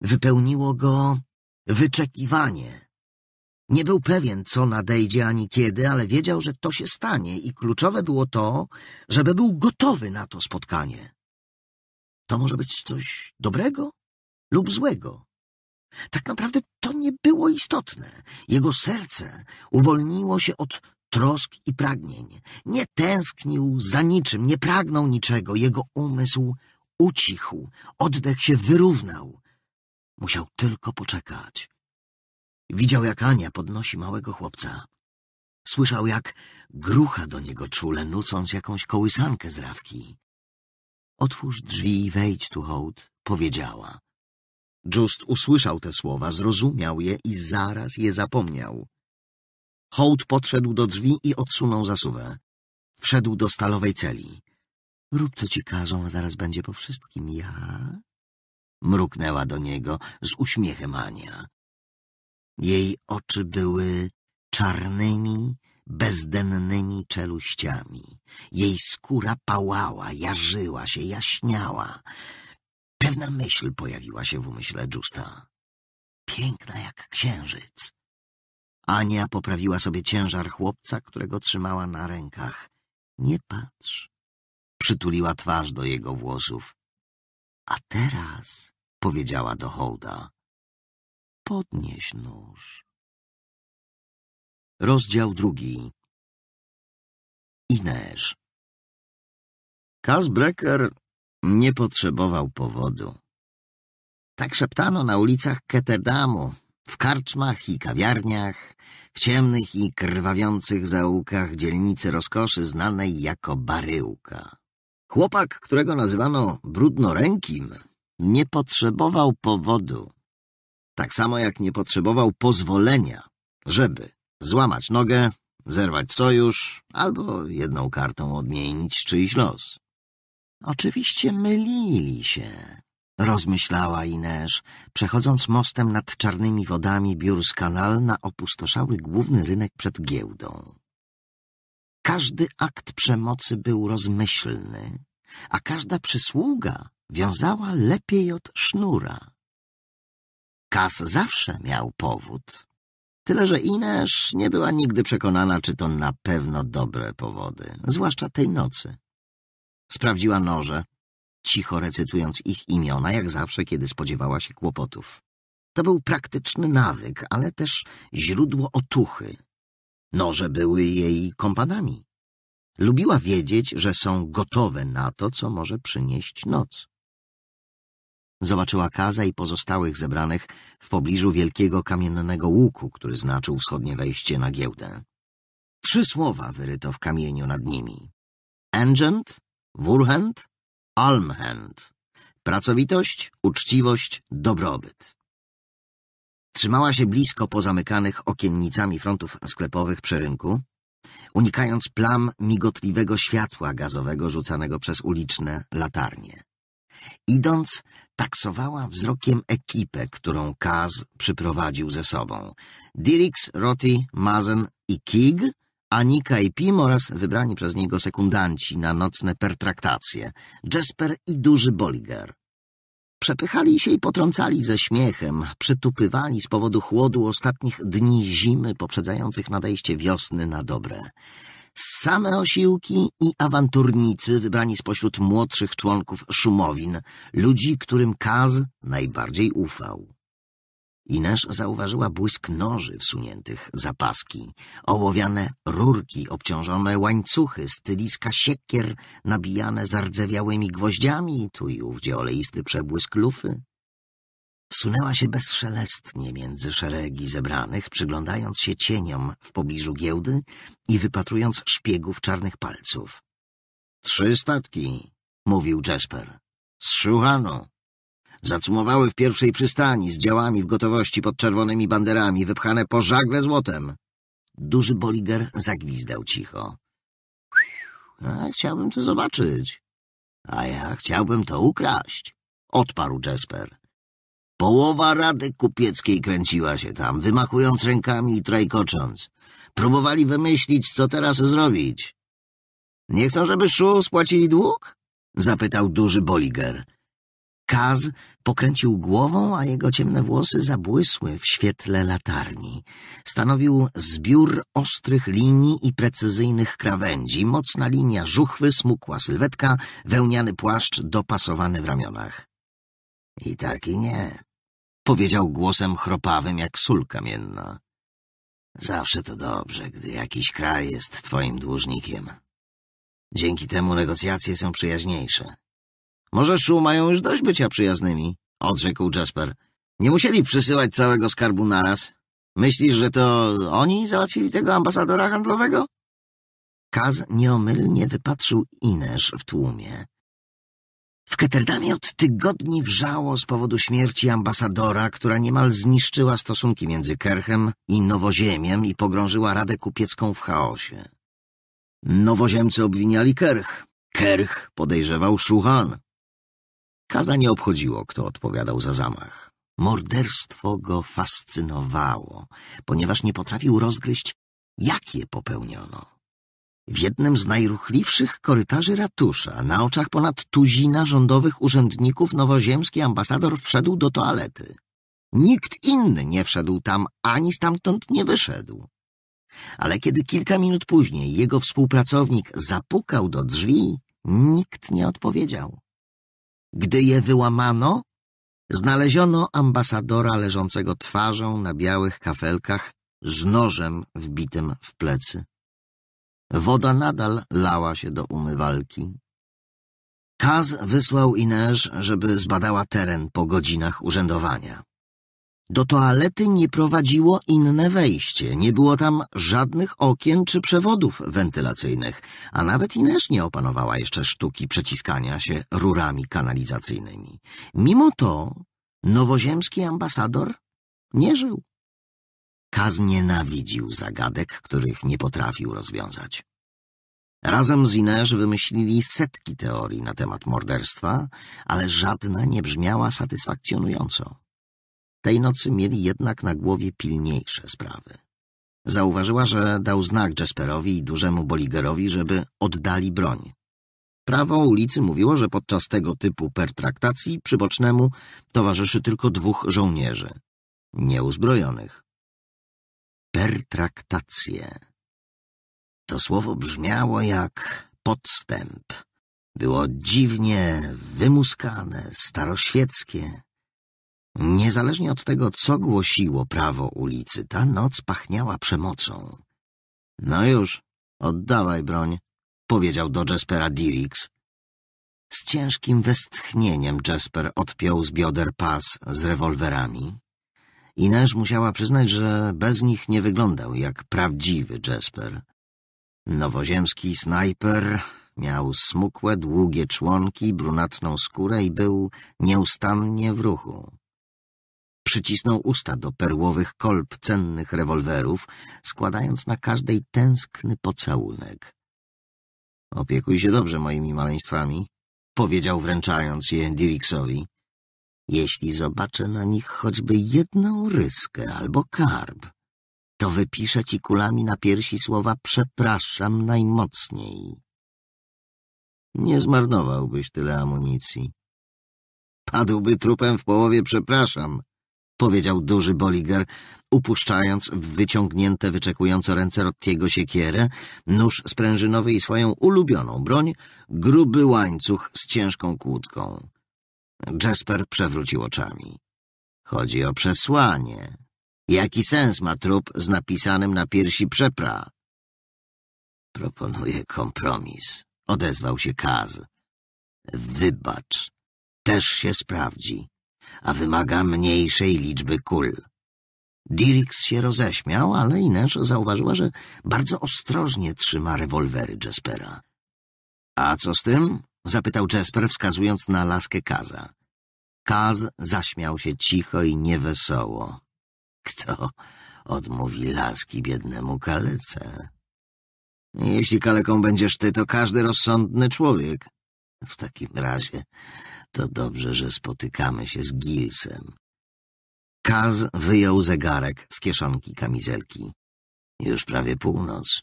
Wypełniło go wyczekiwanie. Nie był pewien, co nadejdzie ani kiedy, ale wiedział, że to się stanie i kluczowe było to, żeby był gotowy na to spotkanie. To może być coś dobrego lub złego. Tak naprawdę to nie było istotne. Jego serce uwolniło się od trosk i pragnień. Nie tęsknił za niczym, nie pragnął niczego. Jego umysł ucichł, oddech się wyrównał. Musiał tylko poczekać. Widział, jak Ania podnosi małego chłopca. Słyszał, jak grucha do niego czule, nucąc jakąś kołysankę z rawki. Otwórz drzwi i wejdź tu, hołd, powiedziała. Just usłyszał te słowa, zrozumiał je i zaraz je zapomniał. Hołd podszedł do drzwi i odsunął zasuwę. Wszedł do stalowej celi. Rób, co ci każą, a zaraz będzie po wszystkim. Ja? Mruknęła do niego z uśmiechem Ania. Jej oczy były czarnymi, bezdennymi czeluściami. Jej skóra pałała, jarzyła się, jaśniała. Pewna myśl pojawiła się w umyśle Justa. Piękna jak księżyc, Ania poprawiła sobie ciężar chłopca, którego trzymała na rękach. Nie patrz. Przytuliła twarz do jego włosów. A teraz, powiedziała do hołda, podnieś nóż. Rozdział drugi. Inesz. Kasbrecker nie potrzebował powodu. Tak szeptano na ulicach Ketterdamu. W karczmach i kawiarniach, w ciemnych i krwawiących zaułkach dzielnicy rozkoszy znanej jako baryłka. Chłopak, którego nazywano brudnorękim, nie potrzebował powodu. Tak samo jak nie potrzebował pozwolenia, żeby złamać nogę, zerwać sojusz albo jedną kartą odmienić czyjś los. Oczywiście mylili się rozmyślała Inesz, przechodząc mostem nad czarnymi wodami biurs kanal na opustoszały główny rynek przed giełdą. Każdy akt przemocy był rozmyślny, a każda przysługa wiązała lepiej od sznura. Kas zawsze miał powód, tyle że Inesz nie była nigdy przekonana, czy to na pewno dobre powody, zwłaszcza tej nocy. Sprawdziła noże, cicho recytując ich imiona, jak zawsze, kiedy spodziewała się kłopotów. To był praktyczny nawyk, ale też źródło otuchy. Noże były jej kompanami. Lubiła wiedzieć, że są gotowe na to, co może przynieść noc. Zobaczyła Kaza i pozostałych zebranych w pobliżu wielkiego kamiennego łuku, który znaczył wschodnie wejście na giełdę. Trzy słowa wyryto w kamieniu nad nimi. Engent, Wurhend Almhand. Pracowitość, uczciwość, dobrobyt. Trzymała się blisko pozamykanych okiennicami frontów sklepowych przy rynku, unikając plam migotliwego światła gazowego rzucanego przez uliczne latarnie. Idąc, taksowała wzrokiem ekipę, którą Kaz przyprowadził ze sobą. Dirix, Roti, Mazen i Kig – Anika i Pim oraz wybrani przez niego sekundanci na nocne pertraktacje, Jesper i duży Boliger Przepychali się i potrącali ze śmiechem, przytupywali z powodu chłodu ostatnich dni zimy poprzedzających nadejście wiosny na dobre. Same osiłki i awanturnicy wybrani spośród młodszych członków Szumowin, ludzi, którym Kaz najbardziej ufał i zauważyła błysk noży wsuniętych za paski, ołowiane rurki obciążone łańcuchy, styliska siekier nabijane zardzewiałymi gwoździami, tu i ówdzie oleisty przebłysk lufy. Wsunęła się bezszelestnie między szeregi zebranych, przyglądając się cieniom w pobliżu giełdy i wypatrując szpiegów czarnych palców. — Trzy statki — mówił Jasper. — Zszuchano. Zacumowały w pierwszej przystani z działami w gotowości pod czerwonymi banderami, wypchane po żagle złotem. Duży boliger zagwizdał cicho. A, chciałbym to zobaczyć. A ja chciałbym to ukraść, odparł Jesper. Połowa rady kupieckiej kręciła się tam, wymachując rękami i trajkocząc. Próbowali wymyślić, co teraz zrobić. Nie chcą, żeby szu spłacili dług? Zapytał duży boliger. Kaz Pokręcił głową, a jego ciemne włosy zabłysły w świetle latarni. Stanowił zbiór ostrych linii i precyzyjnych krawędzi, mocna linia żuchwy, smukła sylwetka, wełniany płaszcz dopasowany w ramionach. I tak i nie, powiedział głosem chropawym jak sól kamienna. Zawsze to dobrze, gdy jakiś kraj jest twoim dłużnikiem. Dzięki temu negocjacje są przyjaźniejsze. Może szu mają już dość bycia przyjaznymi, odrzekł Jasper. Nie musieli przysyłać całego skarbu naraz. Myślisz, że to oni załatwili tego ambasadora handlowego? Kaz nieomylnie wypatrzył Inesz w tłumie. W Ketterdamie od tygodni wrzało z powodu śmierci ambasadora, która niemal zniszczyła stosunki między Kerchem i Nowoziemiem i pogrążyła Radę Kupiecką w chaosie. Nowoziemcy obwiniali Kerch. Kerch podejrzewał Szuhan, Kaza nie obchodziło, kto odpowiadał za zamach. Morderstwo go fascynowało, ponieważ nie potrafił rozgryźć, jakie popełniono. W jednym z najruchliwszych korytarzy ratusza, na oczach ponad tuzina rządowych urzędników, nowoziemski ambasador wszedł do toalety. Nikt inny nie wszedł tam, ani stamtąd nie wyszedł. Ale kiedy kilka minut później jego współpracownik zapukał do drzwi, nikt nie odpowiedział. Gdy je wyłamano, znaleziono ambasadora leżącego twarzą na białych kafelkach z nożem wbitym w plecy. Woda nadal lała się do umywalki. Kaz wysłał Inez, żeby zbadała teren po godzinach urzędowania. Do toalety nie prowadziło inne wejście, nie było tam żadnych okien czy przewodów wentylacyjnych, a nawet Inesz nie opanowała jeszcze sztuki przeciskania się rurami kanalizacyjnymi. Mimo to nowoziemski ambasador nie żył. Kaz nienawidził zagadek, których nie potrafił rozwiązać. Razem z Inesz wymyślili setki teorii na temat morderstwa, ale żadna nie brzmiała satysfakcjonująco. Tej nocy mieli jednak na głowie pilniejsze sprawy. Zauważyła, że dał znak Jasperowi i dużemu Boligerowi, żeby oddali broń. Prawo ulicy mówiło, że podczas tego typu pertraktacji przybocznemu towarzyszy tylko dwóch żołnierzy, nieuzbrojonych. Pertraktacje. To słowo brzmiało jak podstęp. Było dziwnie wymuskane, staroświeckie. Niezależnie od tego, co głosiło prawo ulicy, ta noc pachniała przemocą. No już, oddawaj broń, powiedział do Jespera Dirix. Z ciężkim westchnieniem Jesper odpiął z bioder pas z rewolwerami. Inesz musiała przyznać, że bez nich nie wyglądał jak prawdziwy Jesper. Nowoziemski snajper miał smukłe, długie członki, brunatną skórę i był nieustannie w ruchu. Przycisnął usta do perłowych kolb cennych rewolwerów, składając na każdej tęskny pocałunek. Opiekuj się dobrze moimi maleństwami, powiedział wręczając je Dirixowi. Jeśli zobaczę na nich choćby jedną ryskę albo karb, to wypiszę ci kulami na piersi słowa przepraszam najmocniej. Nie zmarnowałbyś tyle amunicji. Padłby trupem w połowie przepraszam, powiedział duży Boliger, upuszczając w wyciągnięte wyczekująco ręce Rottiego siekierę, nóż sprężynowy i swoją ulubioną broń, gruby łańcuch z ciężką kłódką. Jasper przewrócił oczami. Chodzi o przesłanie. Jaki sens ma trup z napisanym na piersi przepra? Proponuję kompromis, odezwał się Kaz. Wybacz, też się sprawdzi a wymaga mniejszej liczby kul. Dirks się roześmiał, ale Inesz zauważyła, że bardzo ostrożnie trzyma rewolwery Jespera. A co z tym? zapytał Jesper, wskazując na laskę Kaza. Kaz zaśmiał się cicho i niewesoło. Kto odmówi laski biednemu kalece? Jeśli kaleką będziesz ty, to każdy rozsądny człowiek. W takim razie to dobrze, że spotykamy się z Gilsem. Kaz wyjął zegarek z kieszonki kamizelki. Już prawie północ.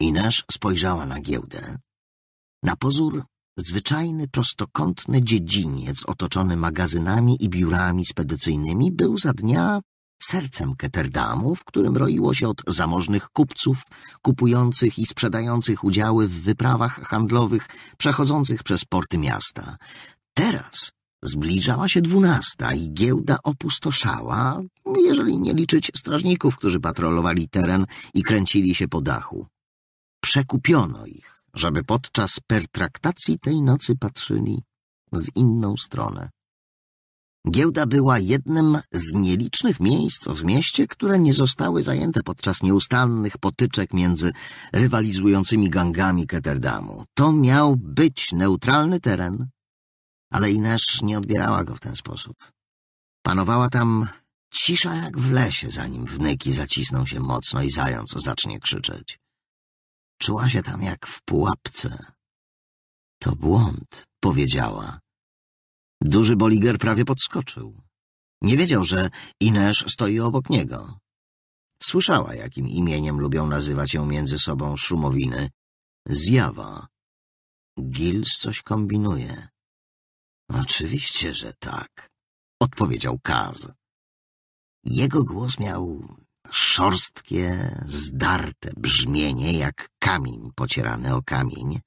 Inaż spojrzała na giełdę. Na pozór zwyczajny, prostokątny dziedziniec otoczony magazynami i biurami spedycyjnymi był za dnia sercem Ketterdamu, w którym roiło się od zamożnych kupców, kupujących i sprzedających udziały w wyprawach handlowych przechodzących przez porty miasta, Teraz zbliżała się dwunasta i giełda opustoszała, jeżeli nie liczyć strażników, którzy patrolowali teren i kręcili się po dachu. Przekupiono ich, żeby podczas pertraktacji tej nocy patrzyli w inną stronę. Giełda była jednym z nielicznych miejsc w mieście, które nie zostały zajęte podczas nieustannych potyczek między rywalizującymi gangami Ketterdamu. To miał być neutralny teren, ale Inesz nie odbierała go w ten sposób. Panowała tam cisza jak w lesie, zanim wnyki zacisną się mocno i zając zacznie krzyczeć. Czuła się tam jak w pułapce. To błąd, powiedziała. Duży boliger prawie podskoczył. Nie wiedział, że Inesz stoi obok niego. Słyszała, jakim imieniem lubią nazywać ją między sobą szumowiny. Zjawa. Gils coś kombinuje. Oczywiście, że tak, odpowiedział Kaz. Jego głos miał szorstkie, zdarte brzmienie, jak kamień pocierany o kamień.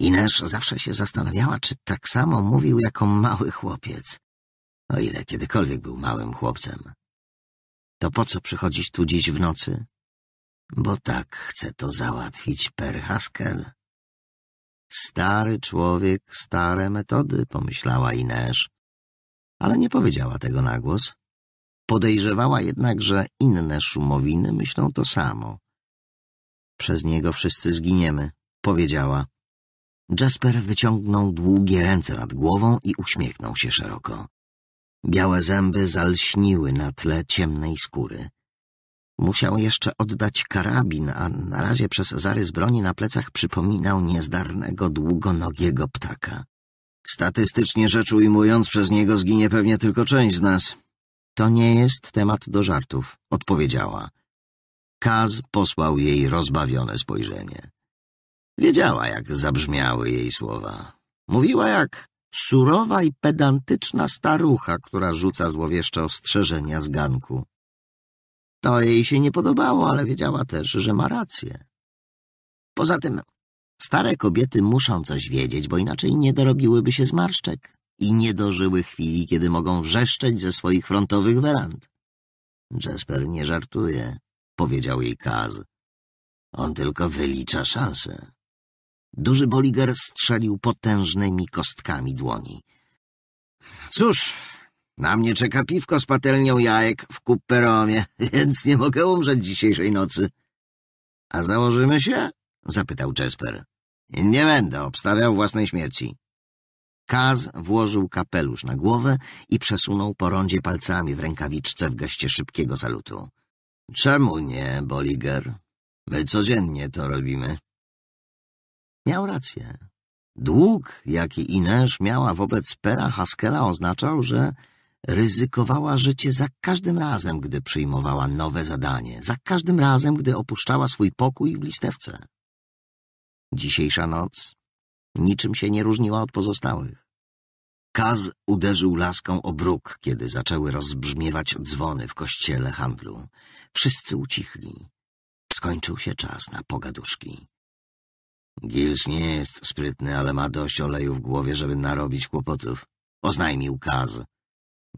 Inesz zawsze się zastanawiała, czy tak samo mówił jako mały chłopiec, o ile kiedykolwiek był małym chłopcem. To po co przychodzić tu dziś w nocy? Bo tak chce to załatwić Per Haskell. Stary człowiek, stare metody, pomyślała Inesz, ale nie powiedziała tego na głos. Podejrzewała jednak, że inne szumowiny myślą to samo. Przez niego wszyscy zginiemy, powiedziała. Jasper wyciągnął długie ręce nad głową i uśmiechnął się szeroko. Białe zęby zalśniły na tle ciemnej skóry. Musiał jeszcze oddać karabin, a na razie przez zarys broni na plecach przypominał niezdarnego, długonogiego ptaka. Statystycznie rzecz ujmując, przez niego zginie pewnie tylko część z nas. To nie jest temat do żartów, odpowiedziała. Kaz posłał jej rozbawione spojrzenie. Wiedziała, jak zabrzmiały jej słowa. Mówiła jak surowa i pedantyczna starucha, która rzuca złowieszcze ostrzeżenia z ganku. To jej się nie podobało, ale wiedziała też, że ma rację. Poza tym, stare kobiety muszą coś wiedzieć, bo inaczej nie dorobiłyby się zmarszczek i nie dożyły chwili, kiedy mogą wrzeszczeć ze swoich frontowych werand. Jasper nie żartuje, powiedział jej Kaz. On tylko wylicza szanse. Duży Boliger strzelił potężnymi kostkami dłoni. Cóż, na mnie czeka piwko z patelnią jajek w kuperomie, więc nie mogę umrzeć dzisiejszej nocy. A założymy się? zapytał Jasper. Nie będę obstawiał własnej śmierci. Kaz włożył kapelusz na głowę i przesunął po rondzie palcami w rękawiczce w geście szybkiego salutu. Czemu nie, Boliger? My codziennie to robimy. Miał rację. Dług, jaki Inesz miała wobec Pera Haskela oznaczał, że Ryzykowała życie za każdym razem, gdy przyjmowała nowe zadanie, za każdym razem, gdy opuszczała swój pokój w listewce. Dzisiejsza noc niczym się nie różniła od pozostałych. Kaz uderzył laską o bruk, kiedy zaczęły rozbrzmiewać dzwony w kościele handlu. Wszyscy ucichli. Skończył się czas na pogaduszki. Gils nie jest sprytny, ale ma dość oleju w głowie, żeby narobić kłopotów. Oznajmił Kaz,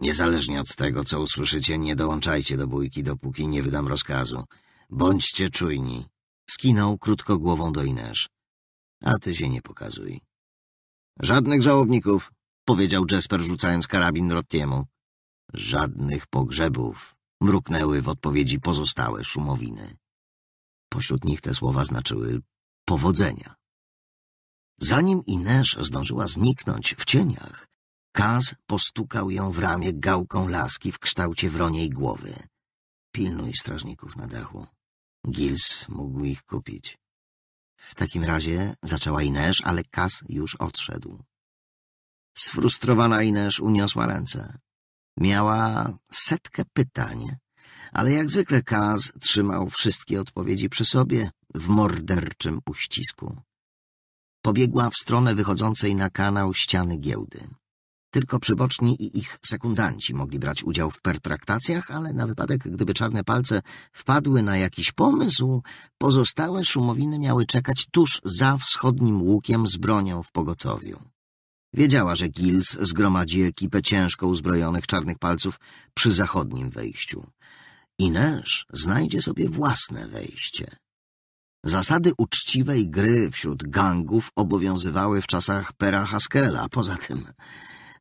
Niezależnie od tego, co usłyszycie, nie dołączajcie do bójki, dopóki nie wydam rozkazu. Bądźcie czujni. Skinął krótko głową do Inesz. A ty się nie pokazuj. Żadnych żałobników, powiedział Jesper, rzucając karabin Rottiemu. Żadnych pogrzebów, mruknęły w odpowiedzi pozostałe szumowiny. Pośród nich te słowa znaczyły powodzenia. Zanim Inesz zdążyła zniknąć w cieniach, Kaz postukał ją w ramię gałką laski w kształcie wroniej głowy. Pilnuj strażników na dachu. Gils mógł ich kupić. W takim razie zaczęła Inesz, ale Kaz już odszedł. Sfrustrowana Inesz uniosła ręce. Miała setkę pytań, ale jak zwykle Kaz trzymał wszystkie odpowiedzi przy sobie w morderczym uścisku. Pobiegła w stronę wychodzącej na kanał ściany giełdy. Tylko przyboczni i ich sekundanci mogli brać udział w pertraktacjach, ale na wypadek, gdyby czarne palce wpadły na jakiś pomysł, pozostałe szumowiny miały czekać tuż za wschodnim łukiem z bronią w pogotowiu. Wiedziała, że Gills zgromadzi ekipę ciężko uzbrojonych czarnych palców przy zachodnim wejściu. Ineż znajdzie sobie własne wejście. Zasady uczciwej gry wśród gangów obowiązywały w czasach Pera Haskela. Poza tym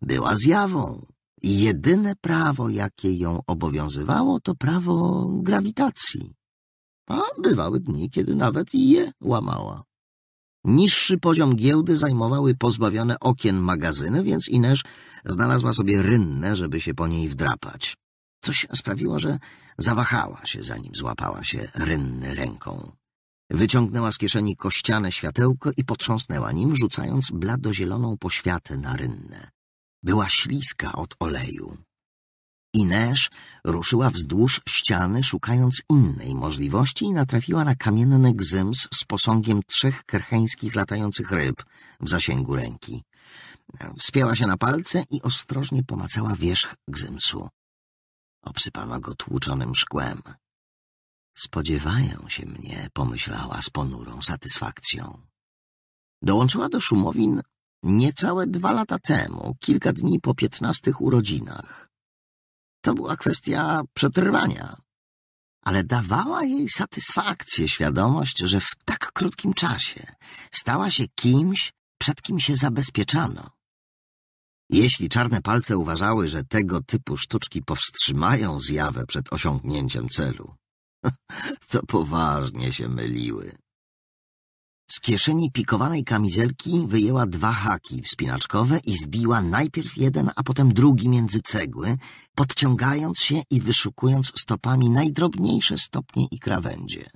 była zjawą. Jedyne prawo, jakie ją obowiązywało, to prawo grawitacji. A bywały dni, kiedy nawet je łamała. Niższy poziom giełdy zajmowały pozbawione okien magazyny, więc Inesz znalazła sobie rynnę, żeby się po niej wdrapać. Coś sprawiło, że zawahała się, zanim złapała się rynny ręką. Wyciągnęła z kieszeni kościane światełko i potrząsnęła nim, rzucając bladozieloną poświatę na rynnę była śliska od oleju. Inesz ruszyła wzdłuż ściany, szukając innej możliwości i natrafiła na kamienny gzyms z posągiem trzech kercheńskich latających ryb w zasięgu ręki. Wspięła się na palce i ostrożnie pomacała wierzch gzymsu. Obsypano go tłuczonym szkłem. Spodziewają się mnie, pomyślała z ponurą satysfakcją. Dołączyła do szumowin Niecałe dwa lata temu, kilka dni po piętnastych urodzinach. To była kwestia przetrwania, ale dawała jej satysfakcję świadomość, że w tak krótkim czasie stała się kimś, przed kim się zabezpieczano. Jeśli czarne palce uważały, że tego typu sztuczki powstrzymają zjawę przed osiągnięciem celu, to poważnie się myliły. Z kieszeni pikowanej kamizelki wyjęła dwa haki wspinaczkowe i wbiła najpierw jeden, a potem drugi między cegły, podciągając się i wyszukując stopami najdrobniejsze stopnie i krawędzie.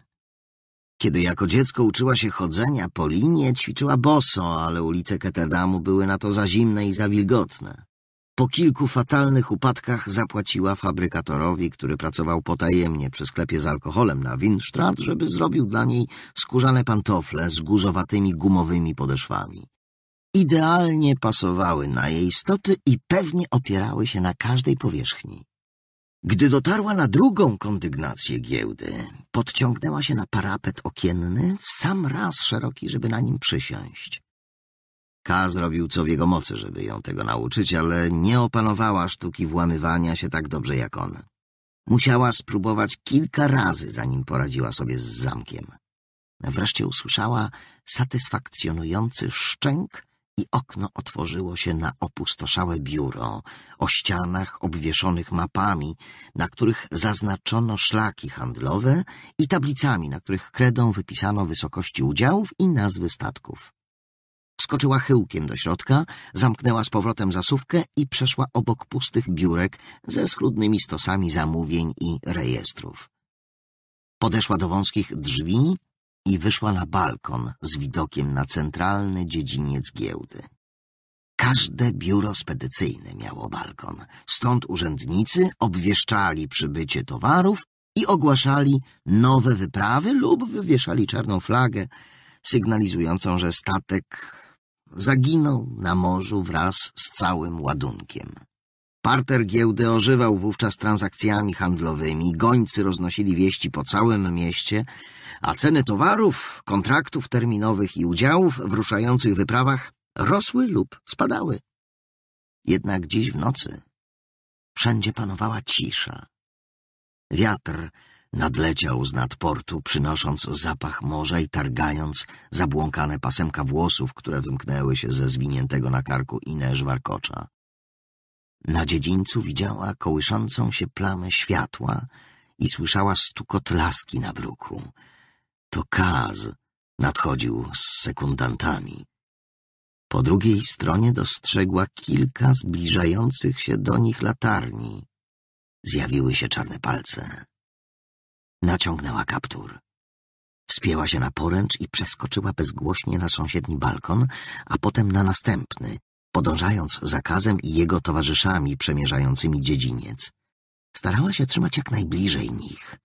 Kiedy jako dziecko uczyła się chodzenia po linie, ćwiczyła boso, ale ulice Ketterdamu były na to za zimne i za wilgotne. Po kilku fatalnych upadkach zapłaciła fabrykatorowi, który pracował potajemnie przy sklepie z alkoholem na Winsztrat, żeby zrobił dla niej skórzane pantofle z guzowatymi gumowymi podeszwami. Idealnie pasowały na jej stopy i pewnie opierały się na każdej powierzchni. Gdy dotarła na drugą kondygnację giełdy, podciągnęła się na parapet okienny, w sam raz szeroki, żeby na nim przysiąść. Ka zrobił co w jego mocy, żeby ją tego nauczyć, ale nie opanowała sztuki włamywania się tak dobrze jak on. Musiała spróbować kilka razy, zanim poradziła sobie z zamkiem. Wreszcie usłyszała satysfakcjonujący szczęk i okno otworzyło się na opustoszałe biuro, o ścianach obwieszonych mapami, na których zaznaczono szlaki handlowe i tablicami, na których kredą wypisano wysokości udziałów i nazwy statków. Wskoczyła chyłkiem do środka, zamknęła z powrotem zasuwkę i przeszła obok pustych biurek ze schludnymi stosami zamówień i rejestrów. Podeszła do wąskich drzwi i wyszła na balkon z widokiem na centralny dziedziniec giełdy. Każde biuro spedycyjne miało balkon, stąd urzędnicy obwieszczali przybycie towarów i ogłaszali nowe wyprawy lub wywieszali czarną flagę sygnalizującą, że statek Zaginął na morzu wraz z całym ładunkiem. Parter giełdy ożywał wówczas transakcjami handlowymi, gońcy roznosili wieści po całym mieście, a ceny towarów, kontraktów terminowych i udziałów w ruszających wyprawach rosły lub spadały. Jednak dziś w nocy wszędzie panowała cisza. Wiatr Nadleciał z nadportu, przynosząc zapach morza i targając zabłąkane pasemka włosów, które wymknęły się ze zwiniętego na karku Inez Warkocza. Na dziedzińcu widziała kołyszącą się plamę światła i słyszała stukot laski na bruku. To Kaz nadchodził z sekundantami. Po drugiej stronie dostrzegła kilka zbliżających się do nich latarni. Zjawiły się czarne palce. Naciągnęła kaptur. Wspięła się na poręcz i przeskoczyła bezgłośnie na sąsiedni balkon, a potem na następny, podążając za kazem i jego towarzyszami przemierzającymi dziedziniec. Starała się trzymać jak najbliżej nich.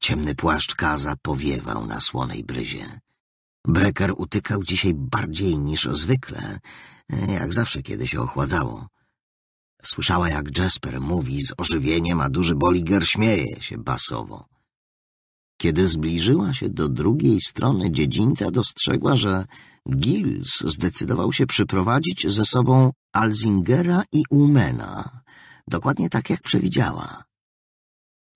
Ciemny płaszcz kaza powiewał na słonej bryzie. Breker utykał dzisiaj bardziej niż zwykle, e, jak zawsze, kiedy się ochładzało. Słyszała, jak Jasper mówi z ożywieniem, a duży Boliger śmieje się basowo. Kiedy zbliżyła się do drugiej strony dziedzińca, dostrzegła, że Gills zdecydował się przyprowadzić ze sobą Alzingera i Umena, dokładnie tak jak przewidziała.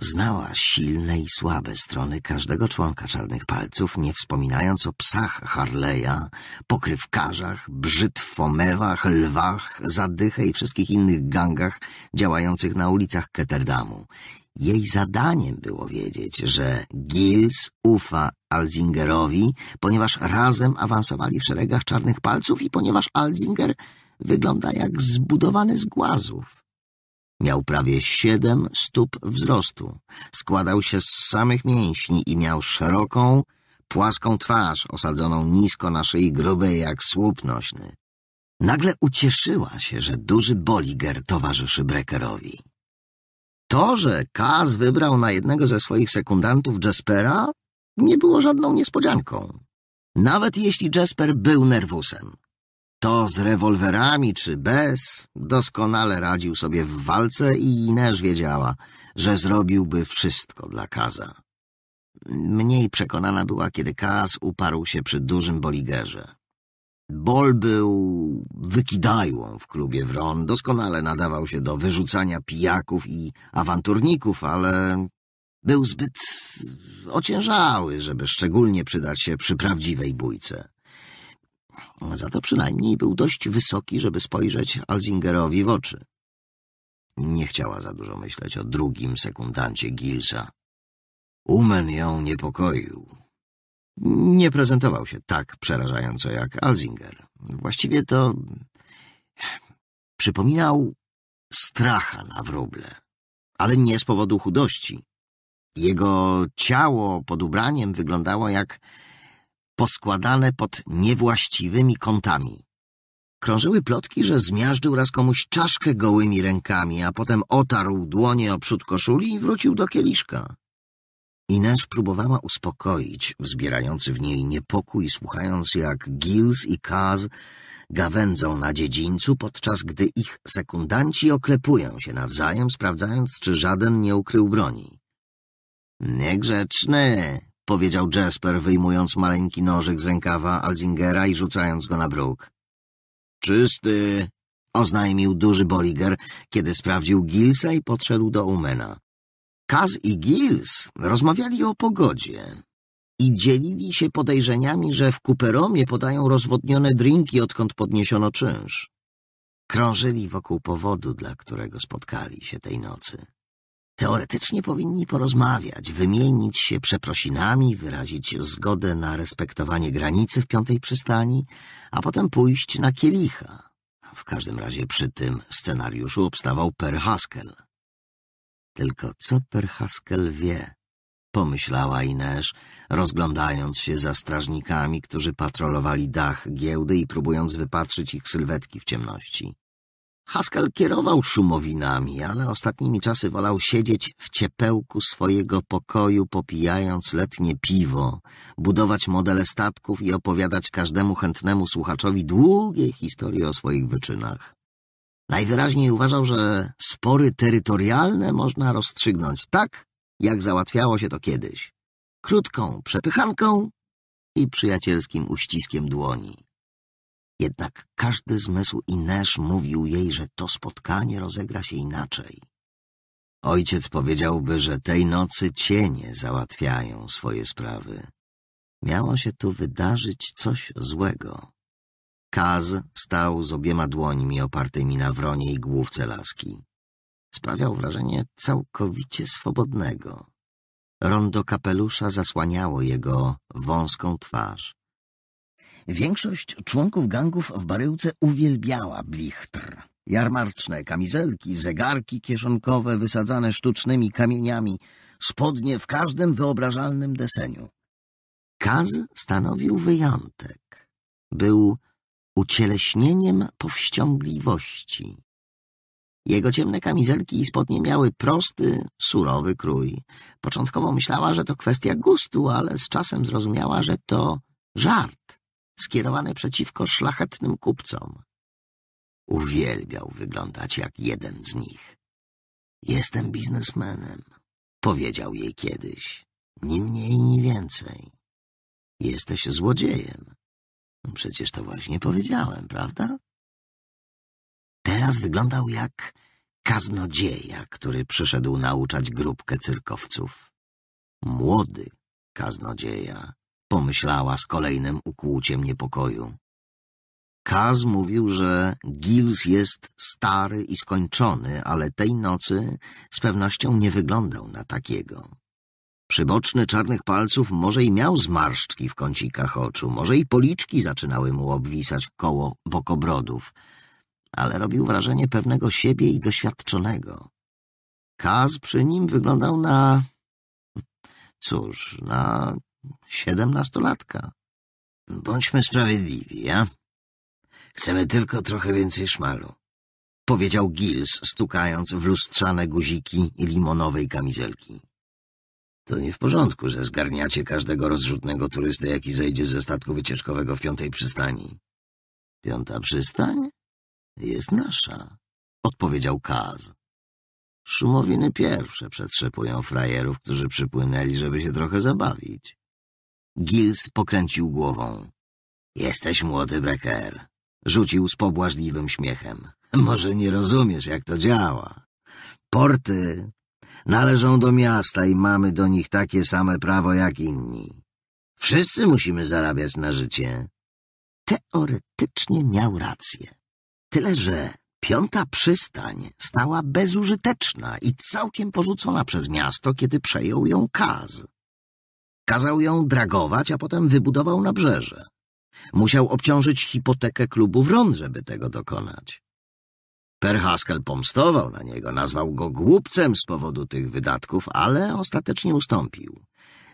Znała silne i słabe strony każdego członka czarnych palców, nie wspominając o psach Harleya, pokrywkarzach, brzytwomewach, lwach, zadychę i wszystkich innych gangach działających na ulicach Ketterdamu. Jej zadaniem było wiedzieć, że Gills ufa Alzingerowi, ponieważ razem awansowali w szeregach czarnych palców i ponieważ Alzinger wygląda jak zbudowany z głazów. Miał prawie siedem stóp wzrostu, składał się z samych mięśni i miał szeroką, płaską twarz osadzoną nisko na szyi grubej jak słup nośny. Nagle ucieszyła się, że duży Boliger towarzyszy Breckerowi. To, że Kaz wybrał na jednego ze swoich sekundantów Jaspera, nie było żadną niespodzianką. Nawet jeśli Jasper był nerwusem. To z rewolwerami czy bez doskonale radził sobie w walce i Inez wiedziała, że zrobiłby wszystko dla Kaza. Mniej przekonana była, kiedy Kaz uparł się przy dużym boligerze. Bol był wykidajłą w klubie Wron, doskonale nadawał się do wyrzucania pijaków i awanturników, ale był zbyt ociężały, żeby szczególnie przydać się przy prawdziwej bójce. Za to przynajmniej był dość wysoki, żeby spojrzeć Alzingerowi w oczy. Nie chciała za dużo myśleć o drugim sekundancie Gilsa. Umen ją niepokoił. Nie prezentował się tak przerażająco jak Alzinger. Właściwie to przypominał stracha na wróble, ale nie z powodu chudości. Jego ciało pod ubraniem wyglądało jak poskładane pod niewłaściwymi kątami. Krążyły plotki, że zmiażdżył raz komuś czaszkę gołymi rękami, a potem otarł dłonie o przód koszuli i wrócił do kieliszka. Inaż próbowała uspokoić wzbierający w niej niepokój, słuchając jak Gills i Kaz gawędzą na dziedzińcu, podczas gdy ich sekundanci oklepują się nawzajem, sprawdzając, czy żaden nie ukrył broni. Niegrzeczny, powiedział Jasper, wyjmując maleńki nożyk z rękawa Alzingera i rzucając go na bruk. Czysty, oznajmił duży Boliger, kiedy sprawdził Gilsa i podszedł do Umena. Kaz i Gills rozmawiali o pogodzie i dzielili się podejrzeniami, że w Kuperomie podają rozwodnione drinki, odkąd podniesiono czynsz. Krążyli wokół powodu, dla którego spotkali się tej nocy. Teoretycznie powinni porozmawiać, wymienić się przeprosinami, wyrazić zgodę na respektowanie granicy w piątej przystani, a potem pójść na kielicha. W każdym razie przy tym scenariuszu obstawał Per Haskell. Tylko co per wie? Pomyślała Inesz, rozglądając się za strażnikami, którzy patrolowali dach giełdy i próbując wypatrzyć ich sylwetki w ciemności. Haskell kierował szumowinami, ale ostatnimi czasy wolał siedzieć w ciepełku swojego pokoju, popijając letnie piwo, budować modele statków i opowiadać każdemu chętnemu słuchaczowi długie historie o swoich wyczynach. Najwyraźniej uważał, że spory terytorialne można rozstrzygnąć tak, jak załatwiało się to kiedyś. Krótką przepychanką i przyjacielskim uściskiem dłoni. Jednak każdy zmysł Inesz mówił jej, że to spotkanie rozegra się inaczej. Ojciec powiedziałby, że tej nocy cienie załatwiają swoje sprawy. Miało się tu wydarzyć coś złego. Kaz stał z obiema dłońmi opartymi na wronie i główce laski. Sprawiał wrażenie całkowicie swobodnego. Rondo kapelusza zasłaniało jego wąską twarz. Większość członków gangów w baryłce uwielbiała blichtr. Jarmarczne kamizelki, zegarki kieszonkowe wysadzane sztucznymi kamieniami, spodnie w każdym wyobrażalnym deseniu. Kaz stanowił wyjątek. Był ucieleśnieniem powściągliwości. Jego ciemne kamizelki i spodnie miały prosty, surowy krój. Początkowo myślała, że to kwestia gustu, ale z czasem zrozumiała, że to żart skierowany przeciwko szlachetnym kupcom. Uwielbiał wyglądać jak jeden z nich. Jestem biznesmenem, powiedział jej kiedyś. Ni mniej, ni więcej. Jesteś złodziejem, Przecież to właśnie powiedziałem, prawda? Teraz wyglądał jak kaznodzieja, który przyszedł nauczać grupkę cyrkowców. Młody kaznodzieja, pomyślała z kolejnym ukłuciem niepokoju. Kaz mówił, że Gills jest stary i skończony, ale tej nocy z pewnością nie wyglądał na takiego. Przyboczny czarnych palców może i miał zmarszczki w kącikach oczu, może i policzki zaczynały mu obwisać koło bokobrodów, ale robił wrażenie pewnego siebie i doświadczonego. Kaz przy nim wyglądał na... cóż, na siedemnastolatka. Bądźmy sprawiedliwi, ja? Chcemy tylko trochę więcej szmalu, powiedział Gills, stukając w lustrzane guziki limonowej kamizelki. To nie w porządku, że zgarniacie każdego rozrzutnego turysty, jaki zejdzie ze statku wycieczkowego w piątej przystani. Piąta przystań jest nasza, odpowiedział Kaz. Szumowiny pierwsze przetrzepują frajerów, którzy przypłynęli, żeby się trochę zabawić. Gils pokręcił głową. Jesteś młody breker, rzucił z pobłażliwym śmiechem. Może nie rozumiesz, jak to działa. Porty należą do miasta i mamy do nich takie same prawo jak inni. Wszyscy musimy zarabiać na życie. Teoretycznie miał rację. Tyle, że piąta przystań stała bezużyteczna i całkiem porzucona przez miasto, kiedy przejął ją Kaz. Kazał ją dragować, a potem wybudował nabrzeże. Musiał obciążyć hipotekę klubu Wron, żeby tego dokonać. Per Haskell pomstował na niego, nazwał go głupcem z powodu tych wydatków, ale ostatecznie ustąpił.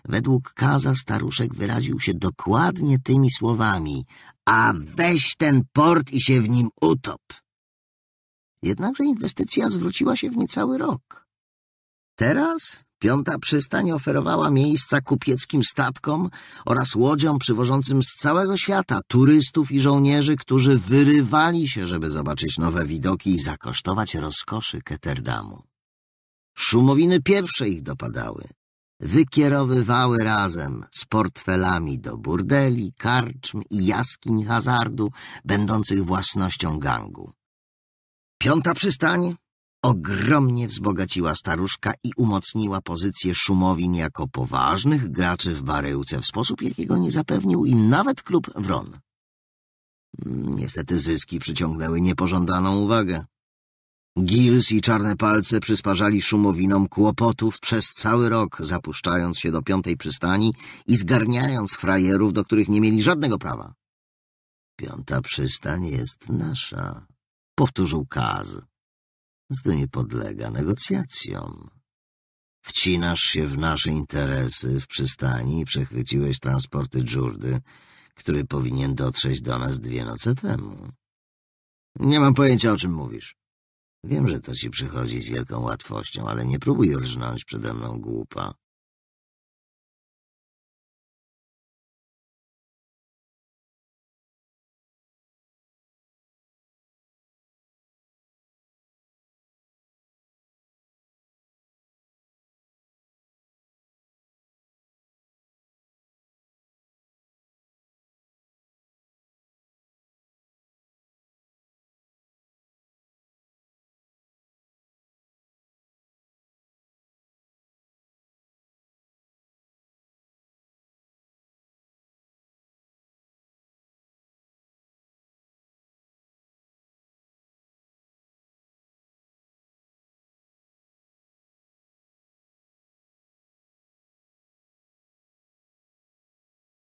Według kaza staruszek wyraził się dokładnie tymi słowami a weź ten port i się w nim utop. Jednakże inwestycja zwróciła się w niecały rok. Teraz Piąta przystań oferowała miejsca kupieckim statkom oraz łodziom przywożącym z całego świata turystów i żołnierzy, którzy wyrywali się, żeby zobaczyć nowe widoki i zakosztować rozkoszy Ketterdamu. Szumowiny pierwsze ich dopadały. Wykierowywały razem z portfelami do burdeli, karczm i jaskiń hazardu, będących własnością gangu. Piąta przystań ogromnie wzbogaciła staruszka i umocniła pozycję Szumowin jako poważnych graczy w baryłce w sposób, jakiego nie zapewnił im nawet klub Wron. Mm, niestety zyski przyciągnęły niepożądaną uwagę. Gils i czarne palce przysparzali Szumowinom kłopotów przez cały rok, zapuszczając się do piątej przystani i zgarniając frajerów, do których nie mieli żadnego prawa. Piąta przystań jest nasza, powtórzył Kaz to nie podlega negocjacjom. Wcinasz się w nasze interesy w przystani i przechwyciłeś transporty dżurdy, który powinien dotrzeć do nas dwie noce temu. Nie mam pojęcia, o czym mówisz. Wiem, że to ci przychodzi z wielką łatwością, ale nie próbuj rżnąć przede mną głupa.